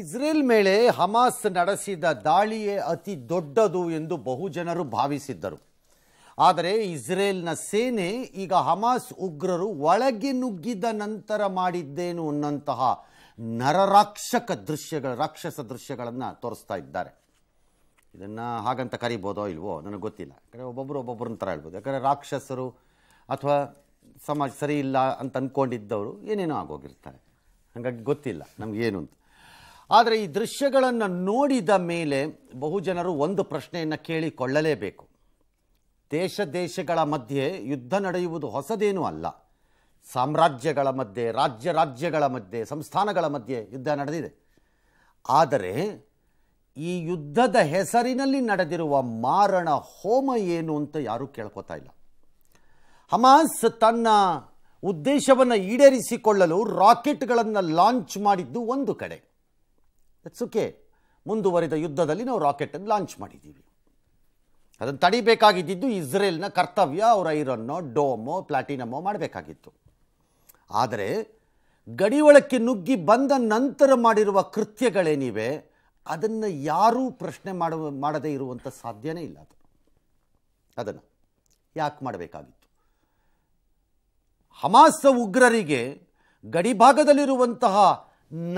Israel ಮೇಲೆ Hamas ನಡೆಸಿದ ದಾಳಿಯೇ ಅತಿ ದೊಡ್ಡದು ಎಂದು ಬಹುಜನರು ಭಾವಿಸಿದ್ದರು ಆದರೆ ಇಸ್ರೇಲ್ನ ಸೇನೆ ಈಗ ಹಮಾಸ್ ಉಗ್ರರು ಒಳಗೆ ನುಗ್ಗಿದ ನಂತರ ಮಾಡಿದ್ದೇನು ಅನ್ನಂತಹ ನರರಾಕ್ಷಕ ದೃಶ್ಯಗಳ ರಾಕ್ಷಸ ದೃಶ್ಯಗಳನ್ನು ತೋರಿಸ್ತಾ ಇದ್ದಾರೆ ಇದನ್ನು ಹಾಗಂತ ಕರಿಬೋದೋ ಇಲ್ವೋ ನನಗೆ ಗೊತ್ತಿಲ್ಲ ಯಾಕಂದರೆ ಒಬ್ಬೊಬ್ಬರು ಒಬ್ಬೊಬ್ಬರಂತ ಥರ ಹೇಳ್ಬೋದು ಯಾಕಂದರೆ ರಾಕ್ಷಸರು ಅಥವಾ ಸಮಾಜ ಸರಿ ಇಲ್ಲ ಅಂತ ಅಂದ್ಕೊಂಡಿದ್ದವರು ಏನೇನೋ ಆಗೋಗಿರ್ತಾರೆ ಹಾಗಾಗಿ ಗೊತ್ತಿಲ್ಲ ನಮಗೇನು ಅಂತ ಆದರೆ ಈ ದೃಶ್ಯಗಳನ್ನು ನೋಡಿದ ಮೇಲೆ ಬಹುಜನರು ಒಂದು ಪ್ರಶ್ನೆಯನ್ನು ಕೇಳಿಕೊಳ್ಳಲೇಬೇಕು ದೇಶ ದೇಶಗಳ ಮಧ್ಯೆ ಯುದ್ಧ ನಡೆಯುವುದು ಹೊಸದೇನೂ ಅಲ್ಲ ಸಾಮ್ರಾಜ್ಯಗಳ ಮಧ್ಯೆ ರಾಜ್ಯ ರಾಜ್ಯಗಳ ಮಧ್ಯೆ ಸಂಸ್ಥಾನಗಳ ಮಧ್ಯೆ ಯುದ್ಧ ನಡೆದಿದೆ ಆದರೆ ಈ ಯುದ್ಧದ ಹೆಸರಿನಲ್ಲಿ ನಡೆದಿರುವ ಮಾರಣ ಹೋಮ ಏನು ಅಂತ ಯಾರೂ ಕೇಳ್ಕೊತಾ ಇಲ್ಲ ಹಮಾಸ್ ತನ್ನ ಉದ್ದೇಶವನ್ನು ಈಡೇರಿಸಿಕೊಳ್ಳಲು ರಾಕೆಟ್ಗಳನ್ನು ಲಾಂಚ್ ಮಾಡಿದ್ದು ಒಂದು ಕಡೆ ಇಟ್ಸ್ ಓಕೆ ಮುಂದುವರಿದ ಯುದ್ಧದಲ್ಲಿ ನಾವು ರಾಕೆಟನ್ನು ಲಾಂಚ್ ಮಾಡಿದ್ದೀವಿ ಅದನ್ನು ತಡಿಬೇಕಾಗಿದ್ದಿದ್ದು ಇಸ್ರೇಲ್ನ ಕರ್ತವ್ಯ ಅವರ ಐರನ್ನೋ ಡೋಮೋ ಪ್ಲಾಟಿನಮೋ ಮಾಡಬೇಕಾಗಿತ್ತು ಆದರೆ ಗಡಿಯೊಳಕ್ಕೆ ನುಗ್ಗಿ ಬಂದ ನಂತರ ಮಾಡಿರುವ ಕೃತ್ಯಗಳೇನಿವೆ ಅದನ್ನು ಯಾರೂ ಪ್ರಶ್ನೆ ಮಾಡುವ ಮಾಡದೇ ಇರುವಂಥ ಸಾಧ್ಯನೇ ಇಲ್ಲ ಅದು ಅದನ್ನು ಯಾಕೆ ಮಾಡಬೇಕಾಗಿತ್ತು ಹಮಾಸ ಉಗ್ರರಿಗೆ ಗಡಿಭಾಗದಲ್ಲಿರುವಂತಹ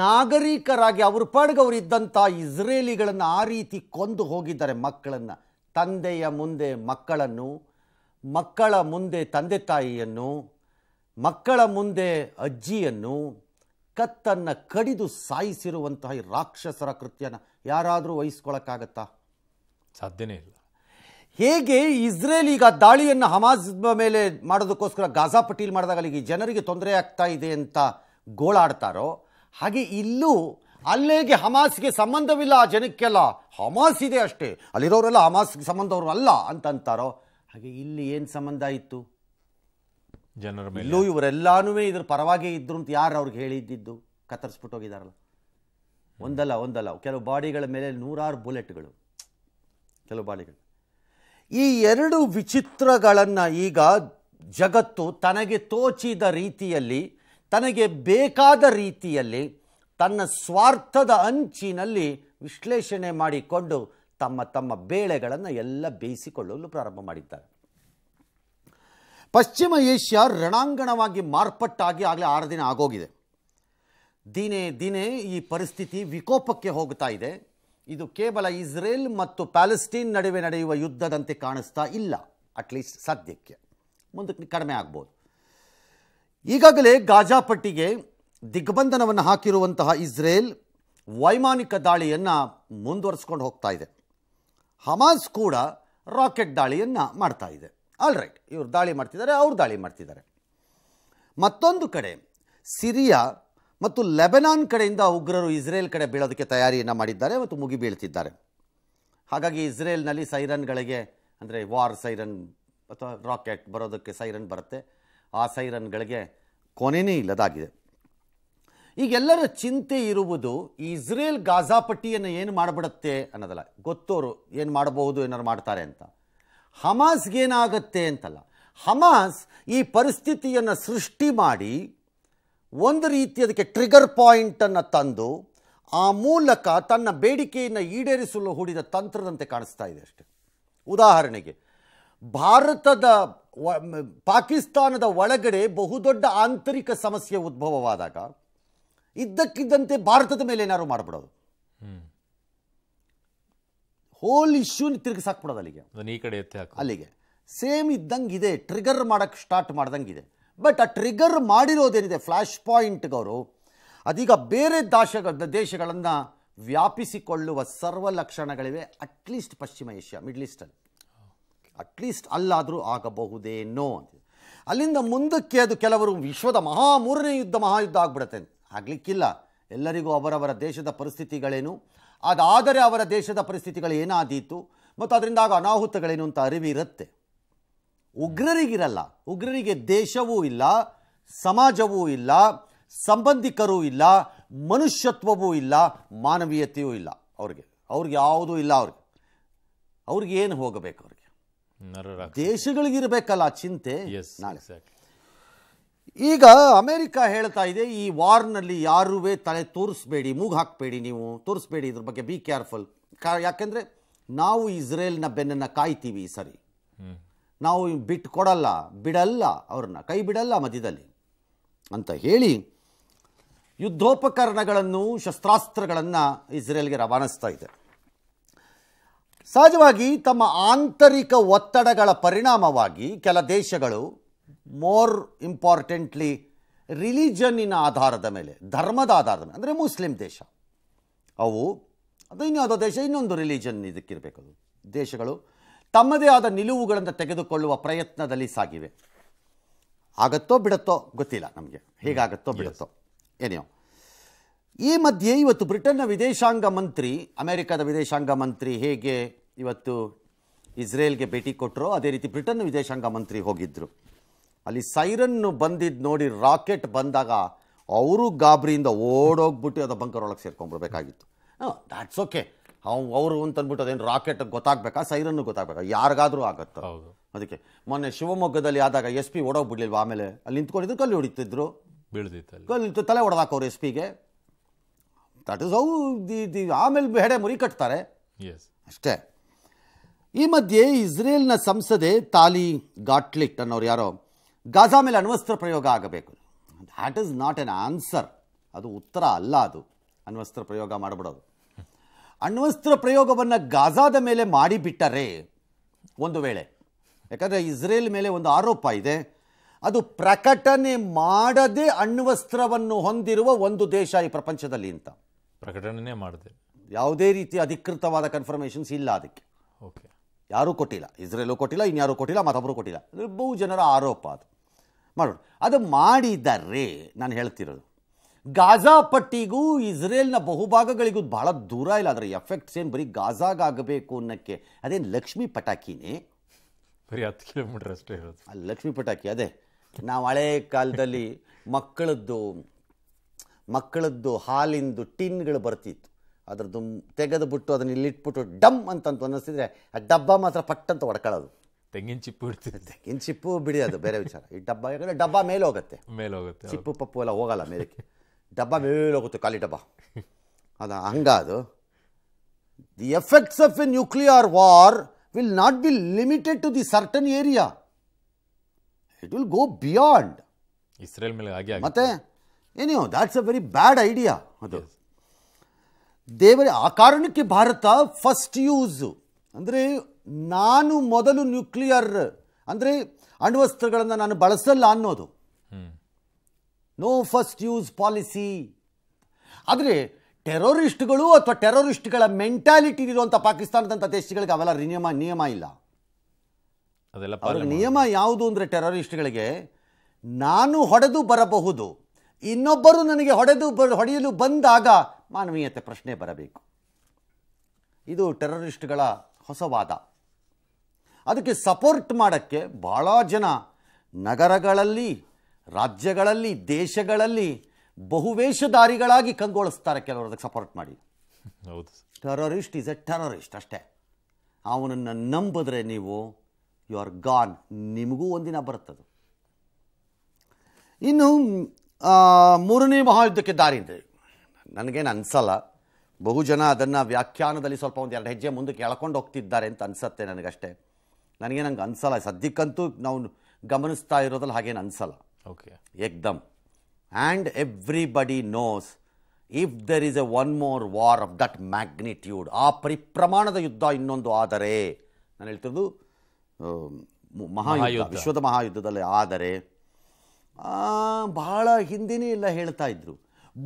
ನಾಗರಿಕರಾಗಿ ಪಾಡ್ಗವರು ಇದ್ದಂಥ ಇಸ್ರೇಲಿಗಳನ್ನು ಆ ರೀತಿ ಕೊಂದು ಹೋಗಿದ್ದಾರೆ ಮಕ್ಕಳನ್ನು ತಂದೆಯ ಮುಂದೆ ಮಕ್ಕಳನ್ನು ಮಕ್ಕಳ ಮುಂದೆ ತಂದೆ ತಾಯಿಯನ್ನು ಮಕ್ಕಳ ಮುಂದೆ ಅಜ್ಜಿಯನ್ನು ಕತ್ತನ್ನು ಕಡಿದು ಸಾಯಿಸಿರುವಂತಹ ರಾಕ್ಷಸರ ಕೃತ್ಯನ ಯಾರಾದರೂ ವಹಿಸ್ಕೊಳಕ್ಕಾಗತ್ತಾ ಸಾಧ್ಯನೇ ಇಲ್ಲ ಹೇಗೆ ಇಸ್ರೇಲ್ ಈಗ ದಾಳಿಯನ್ನು ಹಮಾಜ್ ಮೇಲೆ ಮಾಡೋದಕ್ಕೋಸ್ಕರ ಗಾಜಾ ಪಟೀಲ್ ಮಾಡಿದಾಗ ಅಲ್ಲಿಗೆ ಜನರಿಗೆ ತೊಂದರೆ ಆಗ್ತಾ ಇದೆ ಅಂತ ಗೋಳಾಡ್ತಾರೋ ಹಾಗೆ ಇಲ್ಲೂ ಅಲ್ಲೇಗೆ ಹಮಾಸ್ಗೆ ಸಂಬಂಧವಿಲ್ಲ ಆ ಜನಕ್ಕೆಲ್ಲ ಹಮಾಸ್ ಇದೆ ಅಷ್ಟೇ ಅಲ್ಲಿರೋರೆಲ್ಲ ಹಮಾಸ್ಗೆ ಸಂಬಂಧವರು ಅಲ್ಲ ಅಂತಂತಾರೋ ಹಾಗೆ ಇಲ್ಲಿ ಏನು ಸಂಬಂಧ ಇತ್ತು ಜನರ ಇಲ್ಲೂ ಇವರೆಲ್ಲಾನು ಇದ್ರ ಪರವಾಗಿ ಇದ್ರು ಅಂತ ಯಾರು ಅವ್ರಿಗೆ ಹೇಳಿದ್ದಿದ್ದು ಕತ್ತರಿಸ್ಬಿಟ್ಟು ಹೋಗಿದಾರಲ್ಲ ಒಂದಲ್ಲ ಒಂದಲ್ಲ ಕೆಲವು ಬಾಡಿಗಳ ಮೇಲೆ ನೂರಾರು ಬುಲೆಟ್ಗಳು ಕೆಲವು ಬಾಡಿಗಳು ಈ ಎರಡು ವಿಚಿತ್ರಗಳನ್ನು ಈಗ ಜಗತ್ತು ತನಗೆ ತೋಚಿದ ರೀತಿಯಲ್ಲಿ ತನಗೆ ಬೇಕಾದ ರೀತಿಯಲ್ಲಿ ತನ್ನ ಸ್ವಾರ್ಥದ ಅಂಚಿನಲ್ಲಿ ವಿಶ್ಲೇಷಣೆ ಮಾಡಿಕೊಂಡು ತಮ್ಮ ತಮ್ಮ ಬೇಳೆಗಳನ್ನು ಎಲ್ಲ ಬೇಯಿಸಿಕೊಳ್ಳಲು ಪ್ರಾರಂಭ ಮಾಡಿದ್ದಾರೆ ಪಶ್ಚಿಮ ಏಷ್ಯಾ ರಣಾಂಗಣವಾಗಿ ಮಾರ್ಪಟ್ಟಾಗಿ ಆಗಲೇ ಆರು ದಿನ ಆಗೋಗಿದೆ ದಿನೇ ದಿನೇ ಈ ಪರಿಸ್ಥಿತಿ ವಿಕೋಪಕ್ಕೆ ಹೋಗ್ತಾ ಇದೆ ಇದು ಕೇವಲ ಇಸ್ರೇಲ್ ಮತ್ತು ಪ್ಯಾಲೆಸ್ಟೀನ್ ನಡುವೆ ನಡೆಯುವ ಯುದ್ಧದಂತೆ ಕಾಣಿಸ್ತಾ ಇಲ್ಲ ಅಟ್ಲೀಸ್ಟ್ ಸದ್ಯಕ್ಕೆ ಮುಂದಕ್ಕೆ ಕಡಿಮೆ ಆಗ್ಬೋದು ಈಗಾಗಲೇ ಗಾಜಾ ಪಟ್ಟಿಗೆ ದಿಗ್ಬಂಧನವನ್ನು ಹಾಕಿರುವಂತಹ ಇಸ್ರೇಲ್ ವೈಮಾನಿಕ ದಾಳಿಯನ್ನು ಮುಂದುವರಿಸ್ಕೊಂಡು ಹೋಗ್ತಾ ಇದೆ ಹಮಾಸ್ ಕೂಡ ರಾಕೆಟ್ ದಾಳಿಯನ್ನು ಮಾಡ್ತಾ ಇದೆ ಆಲ್ ರೈಟ್ ಇವರು ದಾಳಿ ಮಾಡ್ತಿದ್ದಾರೆ ಅವ್ರು ದಾಳಿ ಮಾಡ್ತಿದ್ದಾರೆ ಮತ್ತೊಂದು ಕಡೆ ಸಿರಿಯಾ ಮತ್ತು ಲೆಬನಾನ್ ಕಡೆಯಿಂದ ಉಗ್ರರು ಇಸ್ರೇಲ್ ಕಡೆ ಬೀಳೋದಕ್ಕೆ ತಯಾರಿಯನ್ನು ಮಾಡಿದ್ದಾರೆ ಮತ್ತು ಮುಗಿ ಬೀಳ್ತಿದ್ದಾರೆ ಹಾಗಾಗಿ ಇಸ್ರೇಲ್ನಲ್ಲಿ ಸೈರನ್ಗಳಿಗೆ ಅಂದರೆ ವಾರ್ ಸೈರನ್ ಅಥವಾ ರಾಕೆಟ್ ಬರೋದಕ್ಕೆ ಸೈರನ್ ಬರುತ್ತೆ ಆ ಸೈರನ್ಗಳಿಗೆ ಕೊನೆಯೇ ಇಲ್ಲದಾಗಿದೆ ಈಗೆಲ್ಲರ ಚಿಂತೆ ಇರುವುದು ಇಸ್ರೇಲ್ ಗಾಜಾಪಟ್ಟಿಯನ್ನು ಪಟ್ಟಿಯನ್ನು ಏನು ಮಾಡಿಬಿಡುತ್ತೆ ಅನ್ನೋದಲ್ಲ ಗೊತ್ತೋರು ಏನು ಮಾಡಬಹುದು ಏನಾರು ಮಾಡ್ತಾರೆ ಅಂತ ಹಮಾಸ್ಗೇನಾಗತ್ತೆ ಅಂತಲ್ಲ ಹಮಾಸ್ ಈ ಪರಿಸ್ಥಿತಿಯನ್ನು ಸೃಷ್ಟಿ ಮಾಡಿ ಒಂದು ರೀತಿ ಅದಕ್ಕೆ ಟ್ರಿಗರ್ ಪಾಯಿಂಟನ್ನು ತಂದು ಆ ಮೂಲಕ ತನ್ನ ಬೇಡಿಕೆಯನ್ನು ಈಡೇರಿಸಲು ಹೂಡಿದ ತಂತ್ರದಂತೆ ಕಾಣಿಸ್ತಾ ಇದೆ ಅಷ್ಟೆ ಉದಾಹರಣೆಗೆ ಭಾರತದ ಪಾಕಿಸ್ತಾನದ ಒಳಗಡೆ ಬಹುದೊಡ್ಡ ಆಂತರಿಕ ಸಮಸ್ಯೆ ಉದ್ಭವವಾದಾಗ ಇದ್ದಕ್ಕಿದ್ದಂತೆ ಭಾರತದ ಮೇಲೆ ಏನಾದ್ರು ಮಾಡಿಬಿಡೋದು ಹೋಲ್ ಇಶ್ಯೂ ತಿರುಗಿಸಾಕ್ಬಿಡೋದು ಅಲ್ಲಿಗೆ ಈ ಕಡೆ ಅಲ್ಲಿಗೆ ಸೇಮ್ ಇದ್ದಂಗೆ ಇದೆ ಟ್ರಿಗರ್ ಮಾಡಕ್ಕೆ ಸ್ಟಾರ್ಟ್ ಮಾಡ್ದಂಗಿದೆ ಬಟ್ ಆ ಟ್ರಿಗರ್ ಮಾಡಿರೋದೇನಿದೆ ಫ್ಲಾಶ್ ಪಾಯಿಂಟ್ಗವರು ಅದೀಗ ಬೇರೆ ದಾಶ ದೇಶಗಳನ್ನು ವ್ಯಾಪಿಸಿಕೊಳ್ಳುವ ಸರ್ವ ಲಕ್ಷಣಗಳಿವೆ ಅಟ್ಲೀಸ್ಟ್ ಪಶ್ಚಿಮ ಏಷ್ಯಾ ಮಿಡ್ಲ್ ಈಸ್ಟಲ್ಲಿ ಅಟ್ಲೀಸ್ಟ್ ಅಲ್ಲಾದರೂ ಆಗಬಹುದೇನೋ ಅಂತ ಅಲ್ಲಿಂದ ಮುಂದಕ್ಕೆ ಅದು ಕೆಲವರು ವಿಶ್ವದ ಮಹಾ ಮೂರನೇ ಯುದ್ಧ ಮಹಾಯುದ್ಧ ಆಗ್ಬಿಡುತ್ತೆ ಆಗಲಿಕ್ಕಿಲ್ಲ ಎಲ್ಲರಿಗೂ ಅವರವರ ದೇಶದ ಪರಿಸ್ಥಿತಿಗಳೇನು ಅದಾದರೆ ಅವರ ದೇಶದ ಪರಿಸ್ಥಿತಿಗಳು ಏನಾದೀತು ಮತ್ತು ಅದರಿಂದ ಆಗ ಅನಾಹುತಗಳೇನು ಅಂತ ಅರಿವಿರುತ್ತೆ ಉಗ್ರರಿಗಿರಲ್ಲ ಉಗ್ರರಿಗೆ ದೇಶವೂ ಇಲ್ಲ ಸಮಾಜವೂ ಇಲ್ಲ ಸಂಬಂಧಿಕರೂ ಇಲ್ಲ ಮನುಷ್ಯತ್ವವೂ ಇಲ್ಲ ಮಾನವೀಯತೆಯೂ ಇಲ್ಲ ಅವ್ರಿಗೆ ಅವ್ರಿಗೆ ಯಾವುದೂ ಇಲ್ಲ ಅವ್ರಿಗೆ ಅವ್ರಿಗೆ ಏನು ಹೋಗಬೇಕು ಅವ್ರಿಗೆ ದೇಶಗಳಿಗಿರಬೇಕಲ್ಲ ಚಿಂತೆ ನಾಳೆ ಈಗ ಅಮೆರಿಕ ಹೇಳ್ತಾ ಇದೆ ಈ ವಾರ್ನಲ್ಲಿ ಯಾರುವೇ ತಲೆ ತೋರಿಸ್ಬೇಡಿ ಮೂಗು ಹಾಕಬೇಡಿ ನೀವು ತೋರಿಸ್ಬೇಡಿ ಇದ್ರ ಬಗ್ಗೆ ಬಿ ಕೇರ್ಫುಲ್ ಯಾಕೆಂದ್ರೆ ನಾವು ಇಸ್ರೇಲ್ನ ಬೆನ್ನನ್ನು ಕಾಯ್ತೀವಿ ಸರಿ ನಾವು ಬಿಟ್ಟು ಕೊಡಲ್ಲ ಬಿಡಲ್ಲ ಅವ್ರನ್ನ ಕೈ ಬಿಡಲ್ಲ ಮಧ್ಯದಲ್ಲಿ ಅಂತ ಹೇಳಿ ಯುದ್ಧೋಪಕರಣಗಳನ್ನು ಶಸ್ತ್ರಾಸ್ತ್ರಗಳನ್ನು ಇಸ್ರೇಲ್ಗೆ ರವಾನಿಸ್ತಾ ಇದೆ ಸಹಜವಾಗಿ ತಮ್ಮ ಆಂತರಿಕ ಒತ್ತಡಗಳ ಪರಿಣಾಮವಾಗಿ ಕೆಲ ದೇಶಗಳು ಮೋರ್ ಇಂಪಾರ್ಟೆಂಟ್ಲಿ ರಿಲಿಜನ್ನಿನ ಆಧಾರದ ಮೇಲೆ ಧರ್ಮದ ಆಧಾರದ ಮೇಲೆ ಅಂದರೆ ಮುಸ್ಲಿಂ ದೇಶ ಅವು ಅದು ಇನ್ಯಾವುದೋ ದೇಶ ಇನ್ನೊಂದು ರಿಲಿಜನ್ ಇದಕ್ಕಿರಬೇಕು ದೇಶಗಳು ತಮ್ಮದೇ ಆದ ನಿಲುವುಗಳನ್ನು ತೆಗೆದುಕೊಳ್ಳುವ ಪ್ರಯತ್ನದಲ್ಲಿ ಸಾಗಿವೆ ಆಗತ್ತೋ ಬಿಡತ್ತೋ ಗೊತ್ತಿಲ್ಲ ನಮಗೆ ಹೇಗಾಗತ್ತೋ ಬಿಡುತ್ತೋ ಏನೆಯೋ ಈ ಮಧ್ಯೆ ಇವತ್ತು ಬ್ರಿಟನ್ನ ವಿದೇಶಾಂಗ ಮಂತ್ರಿ ಅಮೆರಿಕದ ವಿದೇಶಾಂಗ ಮಂತ್ರಿ ಹೇಗೆ ಇವತ್ತು ಇಸ್ರೇಲ್ಗೆ ಭೇಟಿ ಕೊಟ್ಟರು ಅದೇ ರೀತಿ ಬ್ರಿಟನ್ ವಿದೇಶಾಂಗ ಮಂತ್ರಿ ಹೋಗಿದ್ದರು ಅಲ್ಲಿ ಸೈರನ್ನು ಬಂದಿದ್ದು ನೋಡಿ ರಾಕೆಟ್ ಬಂದಾಗ ಅವರು ಗಾಬರಿಯಿಂದ ಓಡೋಗ್ಬಿಟ್ಟು ಅದು ಬಂಕರ್ ಒಳಗೆ ಸೇರ್ಕೊಂಡ್ಬಿಡ್ಬೇಕಾಗಿತ್ತು ಹಾಂ ದಾಟ್ಸ್ ಓಕೆ ಅವ್ನು ಅವರು ಅಂತಂದ್ಬಿಟ್ಟು ಅದೇನು ರಾಕೆಟ್ ಗೊತ್ತಾಗಬೇಕಾ ಸೈರನ್ನು ಗೊತ್ತಾಗಬೇಕಾ ಯಾರಿಗಾದರೂ ಆಗುತ್ತೆ ಅದಕ್ಕೆ ಮೊನ್ನೆ ಶಿವಮೊಗ್ಗದಲ್ಲಿ ಆದಾಗ ಎಸ್ ಪಿ ಓಡೋಗ್ಬಿಡ್ಲಿಲ್ವ ಆಮೇಲೆ ಅಲ್ಲಿ ನಿಂತ್ಕೊಂಡಿದ್ರು ಕಲ್ಲಿ ಹೊಡಿತಿದ್ರು ಬೀಳ್ದಿತ್ತು ಕಲ್ಲಿತ್ತು ತಲೆ ಹೊಡೆದಾಕವ್ರು ಎಸ್ ಪಿಗೆ ದಟ್ ಇಸ್ ಅವು ದಿ ದಿ ಆಮೇಲೆ ಹೆಡೆ ಮುರಿ ಕಟ್ತಾರೆ ಅಷ್ಟೇ ಈ ಮಧ್ಯೆ ಇಸ್ರೇಲ್ನ ಸಂಸದೆ ತಾಲಿ ಗಾಟ್ಲಿಟ್ ಅನ್ನೋರು ಯಾರೋ ಗಾಜಾ ಮೇಲೆ ಅಣ್ವಸ್ತ್ರ ಪ್ರಯೋಗ ಆಗಬೇಕು that is not an answer ಅದು ಉತ್ತರ ಅಲ್ಲ ಅದು ಅಣ್ವಸ್ತ್ರ ಪ್ರಯೋಗ ಮಾಡಿಬಿಡೋದು ಅಣ್ವಸ್ತ್ರ ಪ್ರಯೋಗವನ್ನು ಗಾಜಾದ ಮೇಲೆ ಮಾಡಿಬಿಟ್ಟರೆ ಒಂದು ವೇಳೆ ಯಾಕಂದರೆ ಇಸ್ರೇಲ್ ಮೇಲೆ ಒಂದು ಆರೋಪ ಇದೆ ಅದು ಪ್ರಕಟಣೆ ಮಾಡದೆ ಅಣ್ವಸ್ತ್ರವನ್ನು ಹೊಂದಿರುವ ಒಂದು ದೇಶ ಈ ಪ್ರಪಂಚದಲ್ಲಿ ಅಂತ ಪ್ರಕಟಣೆ ಮಾಡಿದೆ ಯಾವುದೇ ರೀತಿ ಅಧಿಕೃತವಾದ ಕನ್ಫರ್ಮೇಷನ್ಸ್ ಇಲ್ಲ ಅದಕ್ಕೆ ಯಾರೂ ಕೊಟ್ಟಿಲ್ಲ ಇಸ್ರೇಲು ಕೊಟ್ಟಿಲ್ಲ ಇನ್ಯಾರೂ ಕೊಟ್ಟಿಲ್ಲ ಮತ್ತೊಬ್ಬರು ಕೊಟ್ಟಿಲ್ಲ ಬಹು ಜನರ ಆರೋಪ ಅದು ಮಾಡೋಣ ಅದು ಮಾಡಿದ್ದಾರೆ ನಾನು ಹೇಳ್ತಿರೋದು ಗಾಜಾ ಪಟ್ಟಿಗೂ ಇಸ್ರೇಲ್ನ ಬಹುಭಾಗಗಳಿಗೂ ಭಾಳ ದೂರ ಇಲ್ಲ ಅದರ ಎಫೆಕ್ಟ್ಸ್ ಏನು ಬರೀ ಗಾಜಾಗಾಗಬೇಕು ಅನ್ನೋಕ್ಕೆ ಅದೇನು ಲಕ್ಷ್ಮೀ ಪಟಾಕಿನೇ ಬರೀ ಹತ್ತು ಕಿಲೋಮೀಟರ್ ಅಷ್ಟೇ ಹೇಳೋದು ಅಲ್ಲಿ ಲಕ್ಷ್ಮಿ ಪಟಾಕಿ ಅದೇ ನಾವು ಹಳೆ ಕಾಲದಲ್ಲಿ ಮಕ್ಕಳದ್ದು ಮಕ್ಕಳದ್ದು ಹಾಲಿಂದು ಟಿನ್ಗಳು ಬರ್ತಿತ್ತು ಅದ್ರದ್ದು ತೆಗೆದು ಬಿಟ್ಟು ಅದನ್ನ ಇಲ್ಲಿ ಇಟ್ಬಿಟ್ಟು ಡಮ್ ಅಂತಂತ ಅನ್ನಿಸಿದ್ರೆ ಆ ಡಬ್ಬ ಮಾತ್ರ ಪಟ್ ಅಂತ ಹೊಡ್ಕೊಳ್ಳೋದು ತೆಂಗಿನ ಚಿಪ್ಪು ಇಡ್ತಿದ್ದೆ ತೆಂಗಿನ ಚಿಪ್ಪು ಬಿಡಿ ಅದು ಬೇರೆ ವಿಚಾರ ಈ ಡಬ್ಬ ಯಾಕಂದರೆ ಡಬ್ಬ ಮೇಲೆ ಹೋಗುತ್ತೆ ಮೇಲೆ ಹೋಗುತ್ತೆ ಚಿಪ್ಪು ಪಪ್ಪು ಎಲ್ಲ ಹೋಗಲ್ಲ ಮೇಲಕ್ಕೆ ಡಬ್ಬ ಮೇಲೆ ಹೋಗುತ್ತೆ ಖಾಲಿ ಡಬ್ಬ ಅದ ಹಂಗ ಅದು the effects of a nuclear war will not be limited to the certain area it will go beyond Israel ಮೇಲೆ ಆಗಿ ಮತ್ತೆ ಏನೋ that's a very bad idea ಅದು ದೇವರೇ ಆ ಕಾರಣಕ್ಕೆ ಭಾರತ ಫಸ್ಟ್ ಯೂಸ್ ಅಂದರೆ ನಾನು ಮೊದಲು ನ್ಯೂಕ್ಲಿಯರ್ ಅಂದರೆ ಅಣ್ವಸ್ತ್ರಗಳನ್ನು ನಾನು ಬಳಸಲ್ಲ ಅನ್ನೋದು ನೋ ಫಸ್ಟ್ ಯೂಸ್ ಪಾಲಿಸಿ ಆದರೆ ಟೆರೋರಿಸ್ಟ್ಗಳು ಅಥವಾ ಟೆರೋರಿಸ್ಟ್ಗಳ ಮೆಂಟಾಲಿಟಿ ಇರುವಂಥ ಪಾಕಿಸ್ತಾನದಂಥ ದೇಶಗಳಿಗೆ ಅವೆಲ್ಲ ನಿಯಮ ನಿಯಮ ಇಲ್ಲ ಅದೆಲ್ಲ ನಿಯಮ ಯಾವುದು ಅಂದರೆ ಟೆರೋರಿಸ್ಟ್ಗಳಿಗೆ ನಾನು ಹೊಡೆದು ಬರಬಹುದು ಇನ್ನೊಬ್ಬರು ನನಗೆ ಹೊಡೆದು ಬ ಹೊಡೆಯಲು ಬಂದಾಗ ಮಾನವೀಯತೆ ಪ್ರಶ್ನೆ ಬರಬೇಕು ಇದು ಟೆರರಿಸ್ಟ್ಗಳ ಹೊಸ ವಾದ ಅದಕ್ಕೆ ಸಪೋರ್ಟ್ ಮಾಡೋಕ್ಕೆ ಭಾಳ ಜನ ನಗರಗಳಲ್ಲಿ ರಾಜ್ಯಗಳಲ್ಲಿ ದೇಶಗಳಲ್ಲಿ ಬಹುವೇಷಧಾರಿಗಳಾಗಿ ಕಂಗೊಳಿಸ್ತಾರೆ ಕೆಲವರು ಅದಕ್ಕೆ ಸಪೋರ್ಟ್ ಮಾಡಿ ಹೌದು ಟೆರರಿಸ್ಟ್ ಈಸ್ ಎ ಟೆರರಿಸ್ಟ್ ಅಷ್ಟೇ ಅವನನ್ನು ನಂಬಿದ್ರೆ ನೀವು ಯು ಆರ್ ಗಾನ್ ನಿಮಗೂ ಒಂದಿನ ಬರುತ್ತದು ಇನ್ನು ಮೂರನೇ ಮಹಾಯುದ್ಧಕ್ಕೆ ದಾರಿ ಅಂದರೆ ನನಗೇನು ಅನಿಸಲ್ಲ ಬಹು ಜನ ಅದನ್ನು ವ್ಯಾಖ್ಯಾನದಲ್ಲಿ ಸ್ವಲ್ಪ ಒಂದು ಎರಡು ಹೆಜ್ಜೆ ಮುಂದಕ್ಕೆ ಎಳ್ಕೊಂಡು ಹೋಗ್ತಿದ್ದಾರೆ ಅಂತ ಅನಿಸತ್ತೆ ನನಗಷ್ಟೇ ನನಗೆ ನಂಗೆ ಅನಿಸಲ್ಲ ಸದ್ಯಕ್ಕಂತೂ ನಾವು ಗಮನಿಸ್ತಾ ಇರೋದ್ರಲ್ಲಿ ಹಾಗೇನು ಅನಿಸಲ್ಲ ಓಕೆ ಎಕ್ದಮ್ and everybody knows if there is a one more war of that magnitude ಆ ಪರಿಪ್ರಮಾಣದ ಯುದ್ಧ ಇನ್ನೊಂದು ಆದರೆ ನಾನು ಹೇಳ್ತಿರೋದು ಮಹಾಯುದ್ಧ ವಿಶ್ವದ ಮಹಾಯುದ್ಧದಲ್ಲಿ ಆದರೆ ಬಹಳ ಹಿಂದಿನೇ ಇಲ್ಲ ಹೇಳ್ತಾ ಇದ್ರು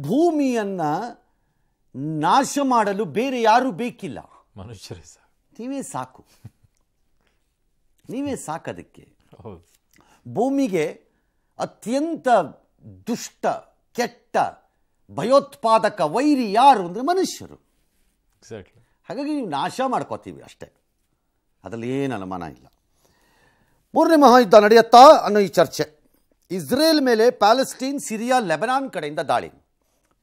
ಭೂಮಿಯನ್ನು ನಾಶ ಮಾಡಲು ಬೇರೆ ಯಾರೂ ಬೇಕಿಲ್ಲ ಮನುಷ್ಯರೇ ಸರ್ ನೀವೇ ಸಾಕು ನೀವೇ ಸಾಕದಕ್ಕೆ ಭೂಮಿಗೆ ಅತ್ಯಂತ ದುಷ್ಟ ಕೆಟ್ಟ ಭಯೋತ್ಪಾದಕ ವೈರಿ ಯಾರು ಅಂದರೆ ಮನುಷ್ಯರು ಹಾಗಾಗಿ ನೀವು ನಾಶ ಮಾಡ್ಕೋತೀವಿ ಅಷ್ಟೇ ಅದರಲ್ಲಿ ಏನು ಅನುಮಾನ ಇಲ್ಲ ಮೂರನೇ ಮಹಾಯುದ್ಧ ನಡೆಯುತ್ತಾ ಅನ್ನೋ ಈ ಚರ್ಚೆ ಇಸ್ರೇಲ್ ಮೇಲೆ ಪ್ಯಾಲೆಸ್ಟೀನ್ ಸಿರಿಯಾ ಲೆಬನಾನ್ ಕಡೆಯಿಂದ ದಾಳಿ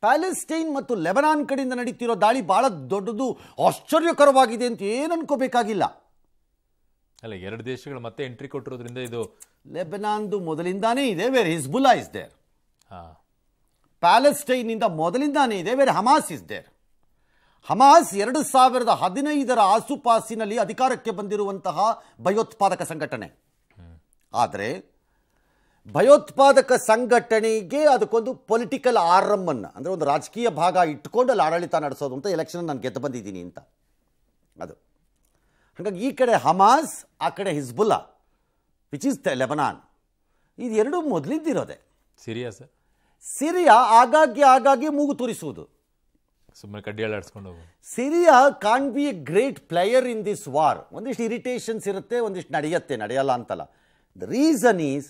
ಪ್ಯಾಲೆಸ್ಟೈನ್ ಮತ್ತು ಲೆಬನಾನ್ ಕಡೆಯಿಂದ ನಡೀತಿರೋ ದಾಳಿ ಬಹಳ ದೊಡ್ಡದು ಆಶ್ಚರ್ಯಕರವಾಗಿದೆ ಅಂತ ಏನು ಅನ್ಕೋಬೇಕಾಗಿಲ್ಲ ಅಲ್ಲ ಎರಡು ದೇಶಗಳು ಮತ್ತೆ ಎಂಟ್ರಿ ಕೊಟ್ಟಿರೋದ್ರಿಂದ ಇದು ಲೆಬನಾನ್ದು ಮೊದಲಿಂದಾನೇ ಇದೆ ವೇರ್ ಹಿಸ್ಬುಲಾ ಇಸ್ ದೇರ್ ಪ್ಯಾಲೆಸ್ಟೈನಿಂದ ಮೊದಲಿಂದಾನೇ ಇದೆ where Hamas is there Hamas ಎರಡು ಸಾವಿರದ ಹದಿನೈದರ ಆಸುಪಾಸಿನಲ್ಲಿ ಅಧಿಕಾರಕ್ಕೆ ಬಂದಿರುವಂತಹ ಭಯೋತ್ಪಾದಕ ಸಂಘಟನೆ ಆದರೆ ಭಯೋತ್ಪಾದಕ ಸಂಘಟನೆಗೆ ಅದಕ್ಕೊಂದು ಪೊಲಿಟಿಕಲ್ ಆರಂಭ ಅಂದರೆ ಒಂದು ರಾಜಕೀಯ ಭಾಗ ಇಟ್ಕೊಂಡು ಅಲ್ಲಿ ಆಡಳಿತ ನಡೆಸೋದು ಅಂತ ಎಲೆಕ್ಷನ್ ನಾನು ಗೆದ್ದು ಬಂದಿದ್ದೀನಿ ಅಂತ ಅದು ಹಾಗಾಗಿ ಈ ಕಡೆ ಹಮಾಸ್ ಆ ಕಡೆ ಹಿಜ್ಬುಲ್ಲಾ ವಿಚ್ ಈಸ್ ಲೆಬನಾನ್ ಇದು ಎರಡೂ ಮೊದಲಿದ್ದಿರೋದೆ ಸಿರಿಯಾ ಸರ್ ಸಿರಿಯಾ ಆಗಾಗ್ಗೆ ಆಗಾಗ್ಗೆ ಮೂಗು ತೋರಿಸುವುದು ಸುಮ್ಮನೆ ಕಡ್ಡಿ Syria can be a great player in this war ಒಂದಿಷ್ಟು ಇರಿಟೇಷನ್ಸ್ ಇರುತ್ತೆ ಒಂದಿಷ್ಟು ನಡೆಯುತ್ತೆ ನಡೆಯಲ್ಲ ಅಂತಲ್ಲ ದ ರೀಸನ್ ಈಸ್